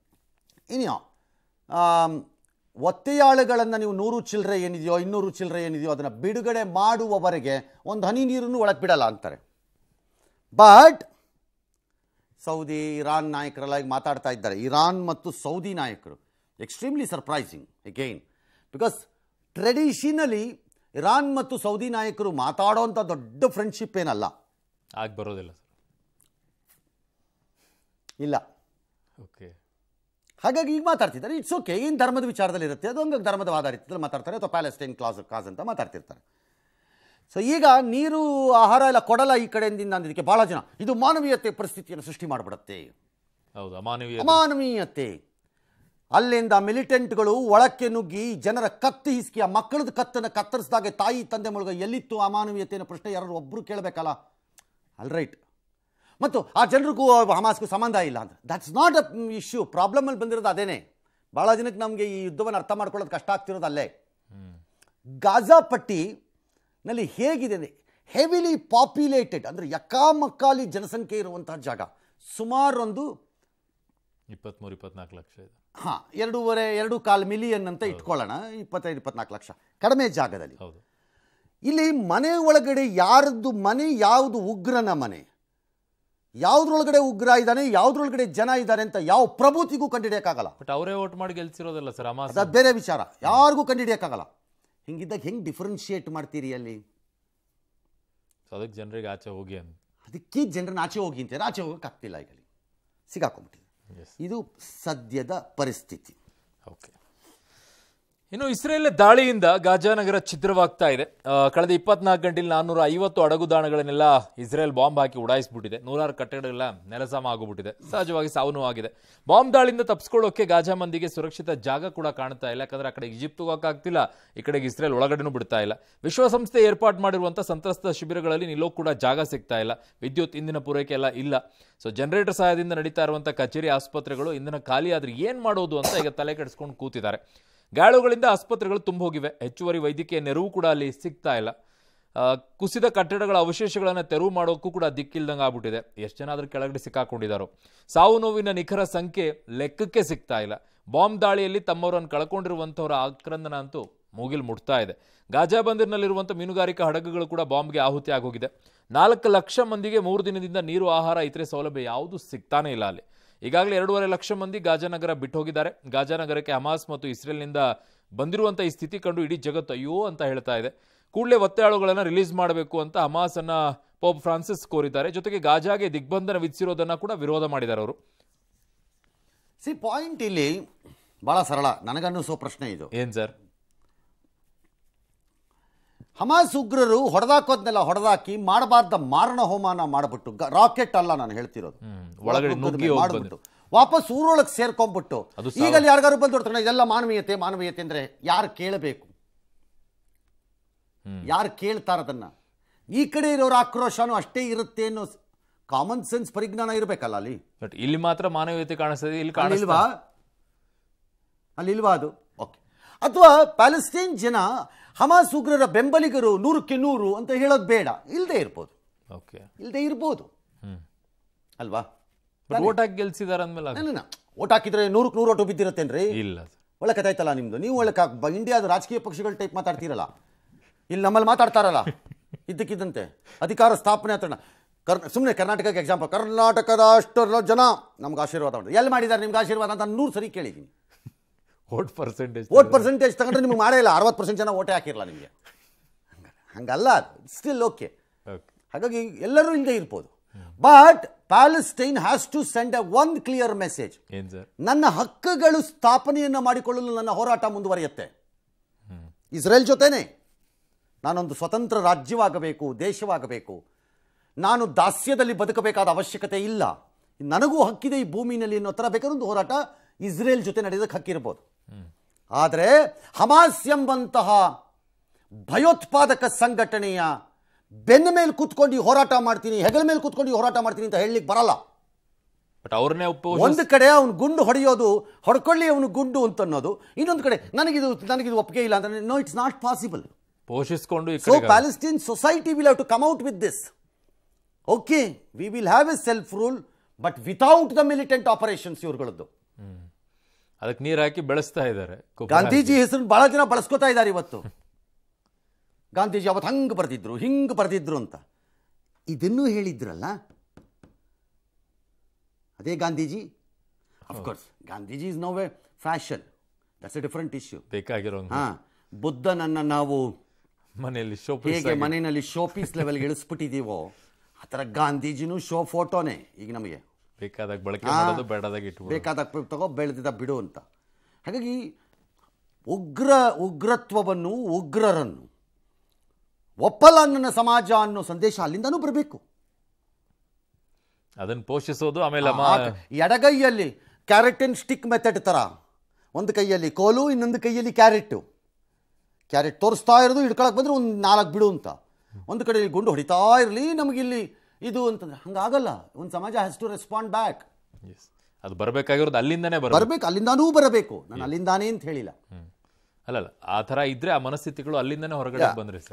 ಇನ್ಯೋ ಒತ್ತೆಯಾಳುಗಳನ್ನು ನೀವು ನೂರು ಚಿಲ್ಲರೆ ಏನಿದೆಯೋ ಇನ್ನೂರು ಚಿಲ್ಲರೆ ಏನಿದೆಯೋ ಅದನ್ನು ಬಿಡುಗಡೆ ಮಾಡುವವರೆಗೆ ಒಂದು ಹನಿ ನೀರನ್ನು ಒಳಗೆ ಬಿಡಲ್ಲ ಅಂತಾರೆ ಬಟ್ ಸೌದಿ ಇರಾನ್ ನಾಯಕರೆಲ್ಲ ಈಗ ಮಾತಾಡ್ತಾ ಇದ್ದಾರೆ ಇರಾನ್ ಮತ್ತು ಸೌದಿ ನಾಯಕರು extremely surprising again because traditionally Iran ಮತ್ತು ಸೌದಿ ನಾಯಕರು ಮಾತಾಡೋವಂಥ ದೊಡ್ಡ ಫ್ರೆಂಡ್ಶಿಪ್ ಏನಲ್ಲ ಆಗಿ ಬರೋದಿಲ್ಲ ಇಲ್ಲ ಓಕೆ ಹಾಗಾಗಿ ಈಗ ಮಾತಾಡ್ತಿದ್ದಾರೆ ಇಟ್ಸ್ ಓಕೆ ಏನು ಧರ್ಮದ ವಿಚಾರದಲ್ಲಿ ಇರುತ್ತೆ ಅದೊಂದು ಧರ್ಮದ ವಾದ ರೀತಿಯಲ್ಲಿ ಮಾತಾಡ್ತಾರೆ ಅಥವಾ ಪ್ಯಾಲೆಸ್ಟೈನ್ ಕ್ಲಾಸ್ ಕಾಸ್ ಅಂತ ಮಾತಾಡ್ತಿರ್ತಾರೆ ಸೊ ಈಗ ನೀರು ಆಹಾರ ಎಲ್ಲ ಕೊಡಲ್ಲ ಈ ಕಡೆಯಿಂದ ಅಂದಿದಕ್ಕೆ ಭಾಳ ಜನ ಇದು ಮಾನವೀಯತೆ ಪರಿಸ್ಥಿತಿಯನ್ನು ಸೃಷ್ಟಿ ಮಾಡಿಬಿಡತ್ತೆ ಹೌದು ಅಮಾನವೀಯ ಅಮಾನವೀಯತೆ ಅಲ್ಲಿಂದ ಮಿಲಿಟೆಂಟ್ಗಳು ಒಳಕ್ಕೆ ನುಗ್ಗಿ ಜನರ ಕತ್ತು ಹಿಸ್ಕಿ ಆ ಮಕ್ಕಳದ ಕತ್ತನ್ನು ಕತ್ತರಿಸಿದಾಗೆ ತಾಯಿ ತಂದೆ ಮುಳುಗ ಎಲ್ಲಿತ್ತು ಅಮಾನವೀಯತೆಯನ್ನು ಪ್ರಶ್ನೆ ಯಾರು ಒಬ್ಬರು ಕೇಳಬೇಕಲ್ಲ ಅಲ್ ರೈಟ್ ಮತ್ತು ಆ ಜನರಿಗೂ ಹಮಾಸ್ಗೂ ಸಂಬಂಧ ಇಲ್ಲ ಅಂದ್ರೆ ದಟ್ಸ್ ನಾಟ್ ಅ ಇಶ್ಯೂ ಪ್ರಾಬ್ಲಮಲ್ಲಿ ಬಂದಿರೋದು ಅದೇನೆ ಭಾಳ ಜನಕ್ಕೆ ನಮಗೆ ಈ ಯುದ್ಧವನ್ನು ಅರ್ಥ ಮಾಡ್ಕೊಳ್ಳೋದು ಕಷ್ಟ ಆಗ್ತಿರೋದು ಅಲ್ಲೇ ಗಾಜಾ ಪಟ್ಟಿ ನಲ್ಲಿ ಹೇಗಿದೆ ಹೆವಿಲಿ ಪಾಪ್ಯುಲೇಟೆಡ್ ಅಂದರೆ ಯಕ್ಕಾಮಕ್ಕಾಲಿ ಜನಸಂಖ್ಯೆ ಇರುವಂತಹ ಜಾಗ ಸುಮಾರೊಂದು ಇಪ್ಪತ್ತ್ಮೂರು ಇಪ್ಪತ್ನಾಲ್ಕು ಲಕ್ಷ ಇದೆ ಹಾಂ ಎರಡೂವರೆ ಎರಡು ಕಾಲು ಮಿಲಿಯನ್ ಅಂತ ಇಟ್ಕೊಳ್ಳೋಣ ಇಪ್ಪತ್ತೈದು ಇಪ್ಪತ್ನಾಲ್ಕು ಲಕ್ಷ ಕಡಿಮೆ ಜಾಗದಲ್ಲಿ ಹೌದು ಇಲ್ಲಿ ಮನೆ ಒಳಗಡೆ ಯಾರದ್ದು ಮನೆ ಯಾವುದು ಉಗ್ರನ ಮನೆ ಯಾವ್ದ್ರೊಳಗಡೆ ಉಗ್ರ ಇದ್ದಾನೆ ಯಾವ್ದ್ರೊಳಗಡೆ ಜನ ಇದ್ದಾರೆ ಅಂತ ಯಾವ ಪ್ರಭುತಿಗೂ ಕಂಡಿಡಿಯಕ್ಕಾಗಲ್ಲ ಬಟ್ ಅವರೇ ಓಟ್ ಮಾಡಿ ಗೆಲ್ಸಿರೋದಲ್ಲ ಸರ್ ಬೇರೆ ವಿಚಾರ ಯಾರಿಗೂ ಕಂಡಿಡಿಯಕ್ಕಾಗಲ್ಲ ಹಿಂಗಿದ್ದಾಗ ಹೆಂಗೆ ಡಿಫ್ರೆನ್ಷಿಯೇಟ್ ಮಾಡ್ತೀರಿ ಅಲ್ಲಿ ಅದಕ್ಕೆ ಜನರಿಗೆ ಆಚೆ ಹೋಗಿ ಅಂತ ಅದಕ್ಕೆ ಜನರನ್ನ ಆಚೆ ಹೋಗಿ ಅಂತ ಆಚೆ ಆಗ್ತಿಲ್ಲ ಈಗ ಸಿಗಾಕೊಂಬಿಟ್ಟಿದೆ ಇದು ಸದ್ಯದ ಪರಿಸ್ಥಿತಿ ಓಕೆ ಇನ್ನು ಇಸ್ರೇಲ್ ದಾಳಿಯಿಂದ ಗಾಜಾನಗರ ಛಿದ್ರವಾಗ್ತಾ ಇದೆ ಕಳೆದ ಇಪ್ಪತ್ನಾಲ್ಕು ಗಂಟೆಯಲ್ಲಿ ನಾನ್ನೂರ ಐವತ್ತು ಅಡಗು ಇಸ್ರೇಲ್ ಬಾಂಬ್ ಹಾಕಿ ಉಡಾಯಿಸ್ಬಿಟ್ಟಿದೆ ನೂರಾರು ಕಟ್ಟಡಗಳ ನೆಲಸಮ ಆಗಿಬಿಟ್ಟಿದೆ ಸಹಜವಾಗಿ ಸಾವು ಆಗಿದೆ ಬಾಂಬ್ ದಾಳಿಯಿಂದ ತಪ್ಪಿಸ್ಕೊಳ್ಳೋಕೆ ಗಾಜಾ ಮಂದಿಗೆ ಸುರಕ್ಷಿತ ಜಾಗ ಕೂಡ ಕಾಣ್ತಾ ಇಲ್ಲ ಯಾಕಂದ್ರೆ ಆ ಕಡೆ ಈಜಿಪ್ಟ್ ಹೋಗೋಕ್ಕಾಗ್ತಿಲ್ಲ ಈ ಕಡೆಗೆ ಇಸ್ರೇಲ್ ಒಳಗಡೆನೂ ಬಿಡ್ತಾ ಇಲ್ಲ ವಿಶ್ವಸಂಸ್ಥೆ ಏರ್ಪಾಟ್ ಮಾಡಿರುವಂಥ ಸಂತ್ರಸ್ತ ಶಿಬಿರಗಳಲ್ಲಿ ನಿಲ್ಲೋ ಕೂಡ ಜಾಗ ಸಿಗ್ತಾ ಇಲ್ಲ ವಿದ್ಯುತ್ ಇಂದಿನ ಪೂರೈಕೆ ಎಲ್ಲ ಇಲ್ಲ ಸೊ ಜನರೇಟರ್ ಸಹಾಯದಿಂದ ನಡೀತಾ ಇರುವಂಥ ಕಚೇರಿ ಆಸ್ಪತ್ರೆಗಳು ಇಂದಿನ ಖಾಲಿ ಆದರೆ ಏನು ಮಾಡೋದು ಅಂತ ಈಗ ತಲೆ ಕೆಡಿಸ್ಕೊಂಡು ಕೂತಿದ್ದಾರೆ ಗಾಳುಗಳಿಂದ ಆಸ್ಪತ್ರೆಗಳು ತುಂಬ ಹೋಗಿವೆ ಹೆಚ್ಚುವರಿ ವೈದ್ಯಕೀಯ ನೆರವು ಕೂಡ ಅಲ್ಲಿ ಸಿಗ್ತಾ ಇಲ್ಲ ಕುಸಿದ ಕಟ್ಟಡಗಳ ಅವಶೇಷಗಳನ್ನು ತೆರವು ಮಾಡೋಕ್ಕೂ ಕೂಡ ದಿಕ್ಕಿಲ್ದಂಗೆ ಆಗ್ಬಿಟ್ಟಿದೆ ಎಷ್ಟು ಜನ ಅದ್ರ ಕೆಳಗಡೆ ಸಿಕ್ಕಾಕೊಂಡಿದ್ದಾರೋ ಸಾವು ನೋವಿನ ನಿಖರ ಸಂಖ್ಯೆ ಲೆಕ್ಕಕ್ಕೆ ಸಿಗ್ತಾ ಇಲ್ಲ ಬಾಂಬ್ ದಾಳಿಯಲ್ಲಿ ತಮ್ಮವರನ್ನು ಕಳ್ಕೊಂಡಿರುವಂಥವರ ಆಕ್ರಂದನ ಅಂತೂ ಮುಗಿಲ್ ಮುಟ್ತಾ ಇದೆ ಗಾಜಾ ಮೀನುಗಾರಿಕಾ ಹಡಗುಗಳು ಕೂಡ ಬಾಂಬ್ಗೆ ಆಹುತಿ ಆಗೋಗಿದೆ ನಾಲ್ಕು ಲಕ್ಷ ಮಂದಿಗೆ ಮೂರು ದಿನದಿಂದ ನೀರು ಆಹಾರ ಇತರೆ ಸೌಲಭ್ಯ ಯಾವುದೂ ಸಿಗ್ತಾನೇ ಇಲ್ಲ ಅಲ್ಲಿ ಈಗಾಗಲೇ ಎರಡೂವರೆ ಲಕ್ಷ ಮಂದಿ ಗಾಜಾನಗರ ಬಿಟ್ಟು ಹೋಗಿದ್ದಾರೆ ಗಾಜಾನಗರಕ್ಕೆ ಹಮಾಸ್ ಮತ್ತು ಇಸ್ರೇಲ್ನಿಂದ ಬಂದಿರುವಂಥ ಈ ಸ್ಥಿತಿ ಕಂಡು ಇಡೀ ಜಗತ್ತು ಅಯ್ಯೋ ಅಂತ ಹೇಳ್ತಾ ಇದೆ ಕೂಡಲೇ ಒತ್ತೆಯಾಳುಗಳನ್ನು ರಿಲೀಸ್ ಮಾಡಬೇಕು ಅಂತ ಅನ್ನ ಪೋಪ್ ಫ್ರಾನ್ಸಿಸ್ ಕೋರಿದ್ದಾರೆ ಜೊತೆಗೆ ಗಾಜಾಗೆ ದಿಗ್ಬಂಧನ ವಿಧಿಸಿರೋದನ್ನು ಕೂಡ ವಿರೋಧ ಮಾಡಿದ್ದಾರೆ ಅವರು ಸಿ ಪಾಯಿಂಟ್ ಇಲ್ಲಿ ಬಹಳ ಸರಳ ನನಗನ್ನಿಸೋ ಪ್ರಶ್ನೆ ಇದು ಏನ್ ಸರ್ ಹಮಾಸ್ ಉಗ್ರರು ಹೊಡೆದಾಕೋದ್ನೆಲ್ಲ ಹೊಡೆದಾಕಿ ಮಾಡಬಾರ್ದ ಮಾರಣ ಹೋಮಾನ ಮಾಡಿಬಿಟ್ಟು ರಾಕೆಟ್ ಅಲ್ಲ ನಾನು ಹೇಳ್ತಿರೋದು ಮಾಡಿಬಿಟ್ಟು ವಾಪಸ್ ಊರೊಳಗೆ ಸೇರ್ಕೊಂಡ್ಬಿಟ್ಟು ಈಗ ಯಾರಿಗಾರು ಬಂದು ಹೊಡ್ತಾರೆ ಇದೆಲ್ಲ ಮಾನವೀಯತೆ ಮಾನವೀಯತೆ ಅಂದ್ರೆ ಯಾರು ಕೇಳಬೇಕು ಯಾರು ಕೇಳ್ತಾರ ಅದನ್ನ ಈ ಕಡೆ ಇರೋರ ಆಕ್ರೋಶನೂ ಅಷ್ಟೇ ಇರುತ್ತೆ ಅನ್ನೋ ಕಾಮನ್ ಸೆನ್ಸ್ ಪರಿಜ್ಞಾನ ಇರಬೇಕಲ್ಲ ಅಲ್ಲಿ ಇಲ್ಲಿ ಮಾತ್ರ ಮಾನವೀಯತೆ ಕಾಣಿಸ್ತದೆ ಇಲ್ಲಿ ಅಲ್ಲಿ ಅಲ್ಲಿಲ್ವಾ ಅದು ಅಥವಾ ಪ್ಯಾಲೆಸ್ತೀನ್ ಜನ ಹಮಾಸ್ ಉಗ್ರರ ಬೆಂಬಲಿಗರು ನೂರಕ್ಕೆ ನೂರು ಅಂತ ಹೇಳೋದು ಬೇಡ ಇಲ್ಲದೆ ಇರ್ಬೋದು ಓಕೆ ಇಲ್ಲದೆ ಇರ್ಬೋದು ಅಲ್ವಾ ಓಟ್ ಹಾಕಿ ಗೆಲ್ಸಿದಾರೆ ಅಂದಮೇಲೆ ಓಟ್ ಹಾಕಿದ್ರೆ ನೂರಕ್ಕೆ ನೂರು ಓಟು ಬಿದ್ದಿರತ್ತೇನ್ರಿ ಇಲ್ಲ ಆಯ್ತಲ್ಲ ನಿಮ್ದು ನೀವು ಒಳ್ಳೆ ಇಂಡಿಯಾದ ರಾಜಕೀಯ ಪಕ್ಷಗಳ ಟೈಪ್ ಮಾತಾಡ್ತೀರಲ್ಲ ಇಲ್ಲಿ ನಮ್ಮಲ್ಲಿ ಮಾತಾಡ್ತಾರಲ್ಲ ಇದ್ದಕ್ಕಿದ್ದಂತೆ ಅಧಿಕಾರ ಸ್ಥಾಪನೆ ಅಂತ ಕರ್ ಸುಮ್ಮನೆ ಕರ್ನಾಟಕಕ್ಕೆ ಎಕ್ಸಾಂಪಲ್ ಕರ್ನಾಟಕದ ಅಷ್ಟರ ಜನ ನಮ್ಗೆ ಆಶೀರ್ವಾದ ಮಾಡಿದ್ರು ಎಲ್ಲಿ ಮಾಡಿದ್ದಾರೆ ನಿಮ್ಗೆ ಆಶೀರ್ವಾದ ಅಂತ ನೂರು ಸರಿ ಕೇಳಿದ್ದೀನಿ ವೋಟ್ ಪರ್ಸೆಂಟೇಜ್ ಓಟ್ ಪರ್ಸೆಂಟೇಜ್ ತಗೊಂಡ್ರೆ ನಿಮ್ಗೆ ಮಾಡೇ ಇಲ್ಲ ಅರವತ್ತು ಪರ್ಸೆಂಟ್ ಜನ ಓಟೇ ಹಾಕಿರಲ್ಲ ನಿಮಗೆ ಹಂಗಲ್ಲ ಸ್ಟಿಲ್ ಓಕೆ ಹಾಗಾಗಿ ಎಲ್ಲರೂ ಹಿಂಗೆ ಇರ್ಬೋದು but Palestine has to send a ಒಂದು ಕ್ಲಿಯರ್ ಮೆಸೇಜ್ ನನ್ನ ಹಕ್ಕುಗಳು ಸ್ಥಾಪನೆಯನ್ನು ಮಾಡಿಕೊಳ್ಳಲು ನನ್ನ ಹೋರಾಟ ಮುಂದುವರಿಯುತ್ತೆ ಇಸ್ರೇಲ್ ಜೊತೆನೆ ನಾನೊಂದು ಸ್ವತಂತ್ರ ರಾಜ್ಯವಾಗಬೇಕು ದೇಶವಾಗಬೇಕು ನಾನು ದಾಸ್ಯದಲ್ಲಿ ಬದುಕಬೇಕಾದ ಅವಶ್ಯಕತೆ ಇಲ್ಲ ನನಗೂ ಹಕ್ಕಿದೆ ಈ ಭೂಮಿನಲ್ಲಿ ಅನ್ನೋ ಥರ ಒಂದು ಹೋರಾಟ ಇಸ್ರೇಲ್ ಜೊತೆ ನಡೆಯೋದಕ್ಕೆ ಹಕ್ಕಿರ್ಬೋದು ಆದರೆ ಹಮಾಸ್ ಎಂಬಂತಹ ಭಯೋತ್ಪಾದಕ ಸಂಘಟನೆಯ ಬೆನ್ನ ಮೇಲೆ ಕೂತ್ಕೊಂಡು ಹೋರಾಟ ಮಾಡ್ತೀನಿ ಹೆಗಲ ಮೇಲೆ ಕೂತ್ಕೊಂಡು ಹೋರಾಟ ಮಾಡ್ತೀನಿ ಅಂತ ಹೇಳಲಿಕ್ಕೆ ಬರಲ್ಲ ಬಟ್ ಅವ್ರನ್ನೇ ಒಂದು ಕಡೆ ಅವ್ನು ಗುಂಡು ಹೊಡೆಯೋದು ಹೊಡ್ಕೊಳ್ಳಿ ಅವನು ಗುಂಡು ಅಂತ ಅನ್ನೋದು ಇನ್ನೊಂದು ಕಡೆ ನನಗಿದು ನನಗಿದು ಒಪ್ಪಿಗೆ ಇಲ್ಲ ಅಂದ್ರೆ ನೋ ಇಟ್ಸ್ ನಾಟ್ ಪಾಸಿಬಲ್ ಪೋಷಿಸ್ಕೊಂಡು so Palestine society will have to come out with this okay we will have a self rule but without the militant operations ಇವ್ರುಗಳದ್ದು ಅದಕ್ಕೆ ನೀರು ಹಾಕಿ ಬೆಳೆಸ್ತಾ ಇದ್ದಾರೆ ಗಾಂಧೀಜಿ ಹೆಸರು ಬಹಳ ಜನ ಬಳಸ್ಕೊತಾ ಇದ್ದಾರೆ ಇವತ್ತು ಗಾಂಧೀಜಿ ಅವತ್ತು ಹಂಗೆ ಬರ್ತಿದ್ರು ಹಿಂಗೆ ಬರೆದಿದ್ರು ಅಂತ ಇದನ್ನು ಹೇಳಿದ್ರಲ್ಲ ಅದೇ Gandhiji of course Gandhiji is no fashion that's a different issue ಬೇಕಾಗಿರೋ ಹಾಂ ಬುದ್ಧನನ್ನು ನಾವು ಮನೆಯಲ್ಲಿ ಶೋ ಹೇಗೆ ಮನೆಯಲ್ಲಿ ಪೀಸ್ ಲೆವೆಲ್ಗೆ ಇಳಿಸ್ಬಿಟ್ಟಿದ್ದೀವೋ ಆ ಥರ ಗಾಂಧೀಜಿನೂ ಶೋ ಫೋಟೋನೇ ಈಗ ನಮಗೆ ಬೇಕಾದಾಗ ಬಳಕೆ ಮಾಡೋದು ಬೇಡದಾಗ ಇಟ್ಟು ಬೇಕಾದಾಗ ತಗೋ ಬೆಳೆದಿದ್ದ ಬಿಡು ಅಂತ ಹಾಗಾಗಿ ಉಗ್ರ ಉಗ್ರತ್ವವನ್ನು ಉಗ್ರರನ್ನು ಒಪ್ಪಲ್ಲ ನನ್ನ ಸಮಾಜ ಅನ್ನೋ ಸಂದೇಶ ಅಲ್ಲಿಂದನೂ ಬರಬೇಕು ಅದನ್ನು ಪೋಷಿಸೋದು ಆಮೇಲೆ ಎಡಗೈಯಲ್ಲಿ ಕ್ಯಾರೆಟ್ ಸ್ಟಿಕ್ ಮೆಥಡ್ ಥರ ಒಂದು ಕೈಯಲ್ಲಿ ಕೋಲು ಇನ್ನೊಂದು ಕೈಯಲ್ಲಿ ಕ್ಯಾರೆಟು ಕ್ಯಾರೆಟ್ ತೋರಿಸ್ತಾ ಇರೋದು ಹಿಡ್ಕೊಳಕ್ಕೆ ಬಂದ್ರೆ ಒಂದು ನಾಲ್ಕು ಬಿಡು ಅಂತ ಒಂದು ಕಡೆಯಲ್ಲಿ ಗುಂಡು ಹೊಡಿತಾ ಇರಲಿ ನಮಗಿಲ್ಲಿ ಇದು ಅಂತಂದ್ರೆ ಹಂಗಾಗಲ್ಲ ಒಂದು ಸಮಾಜ ಹ್ಯಾಸ್ ಟು ರೆಸ್ಪಾಂಡ್ ಬ್ಯಾಕ್ ಅದು ಬರಬೇಕಾಗಿರೋದು ಅಲ್ಲಿಂದನೇ ಬರಬೇಕು ಅಲ್ಲಿಂದಾನೂ ಬರಬೇಕು ನಾನು ಅಲ್ಲಿಂದಾನೇ ಅಂತ ಹೇಳಿಲ್ಲ ಅಲ್ಲಲ್ಲ ಆ ಥರ ಇದ್ರೆ ಆ ಮನಸ್ಥಿತಿಗಳು ಅಲ್ಲಿಂದನೇ ಹೊರಗಡೆ ಬಂದ್ರಿ ಸರ್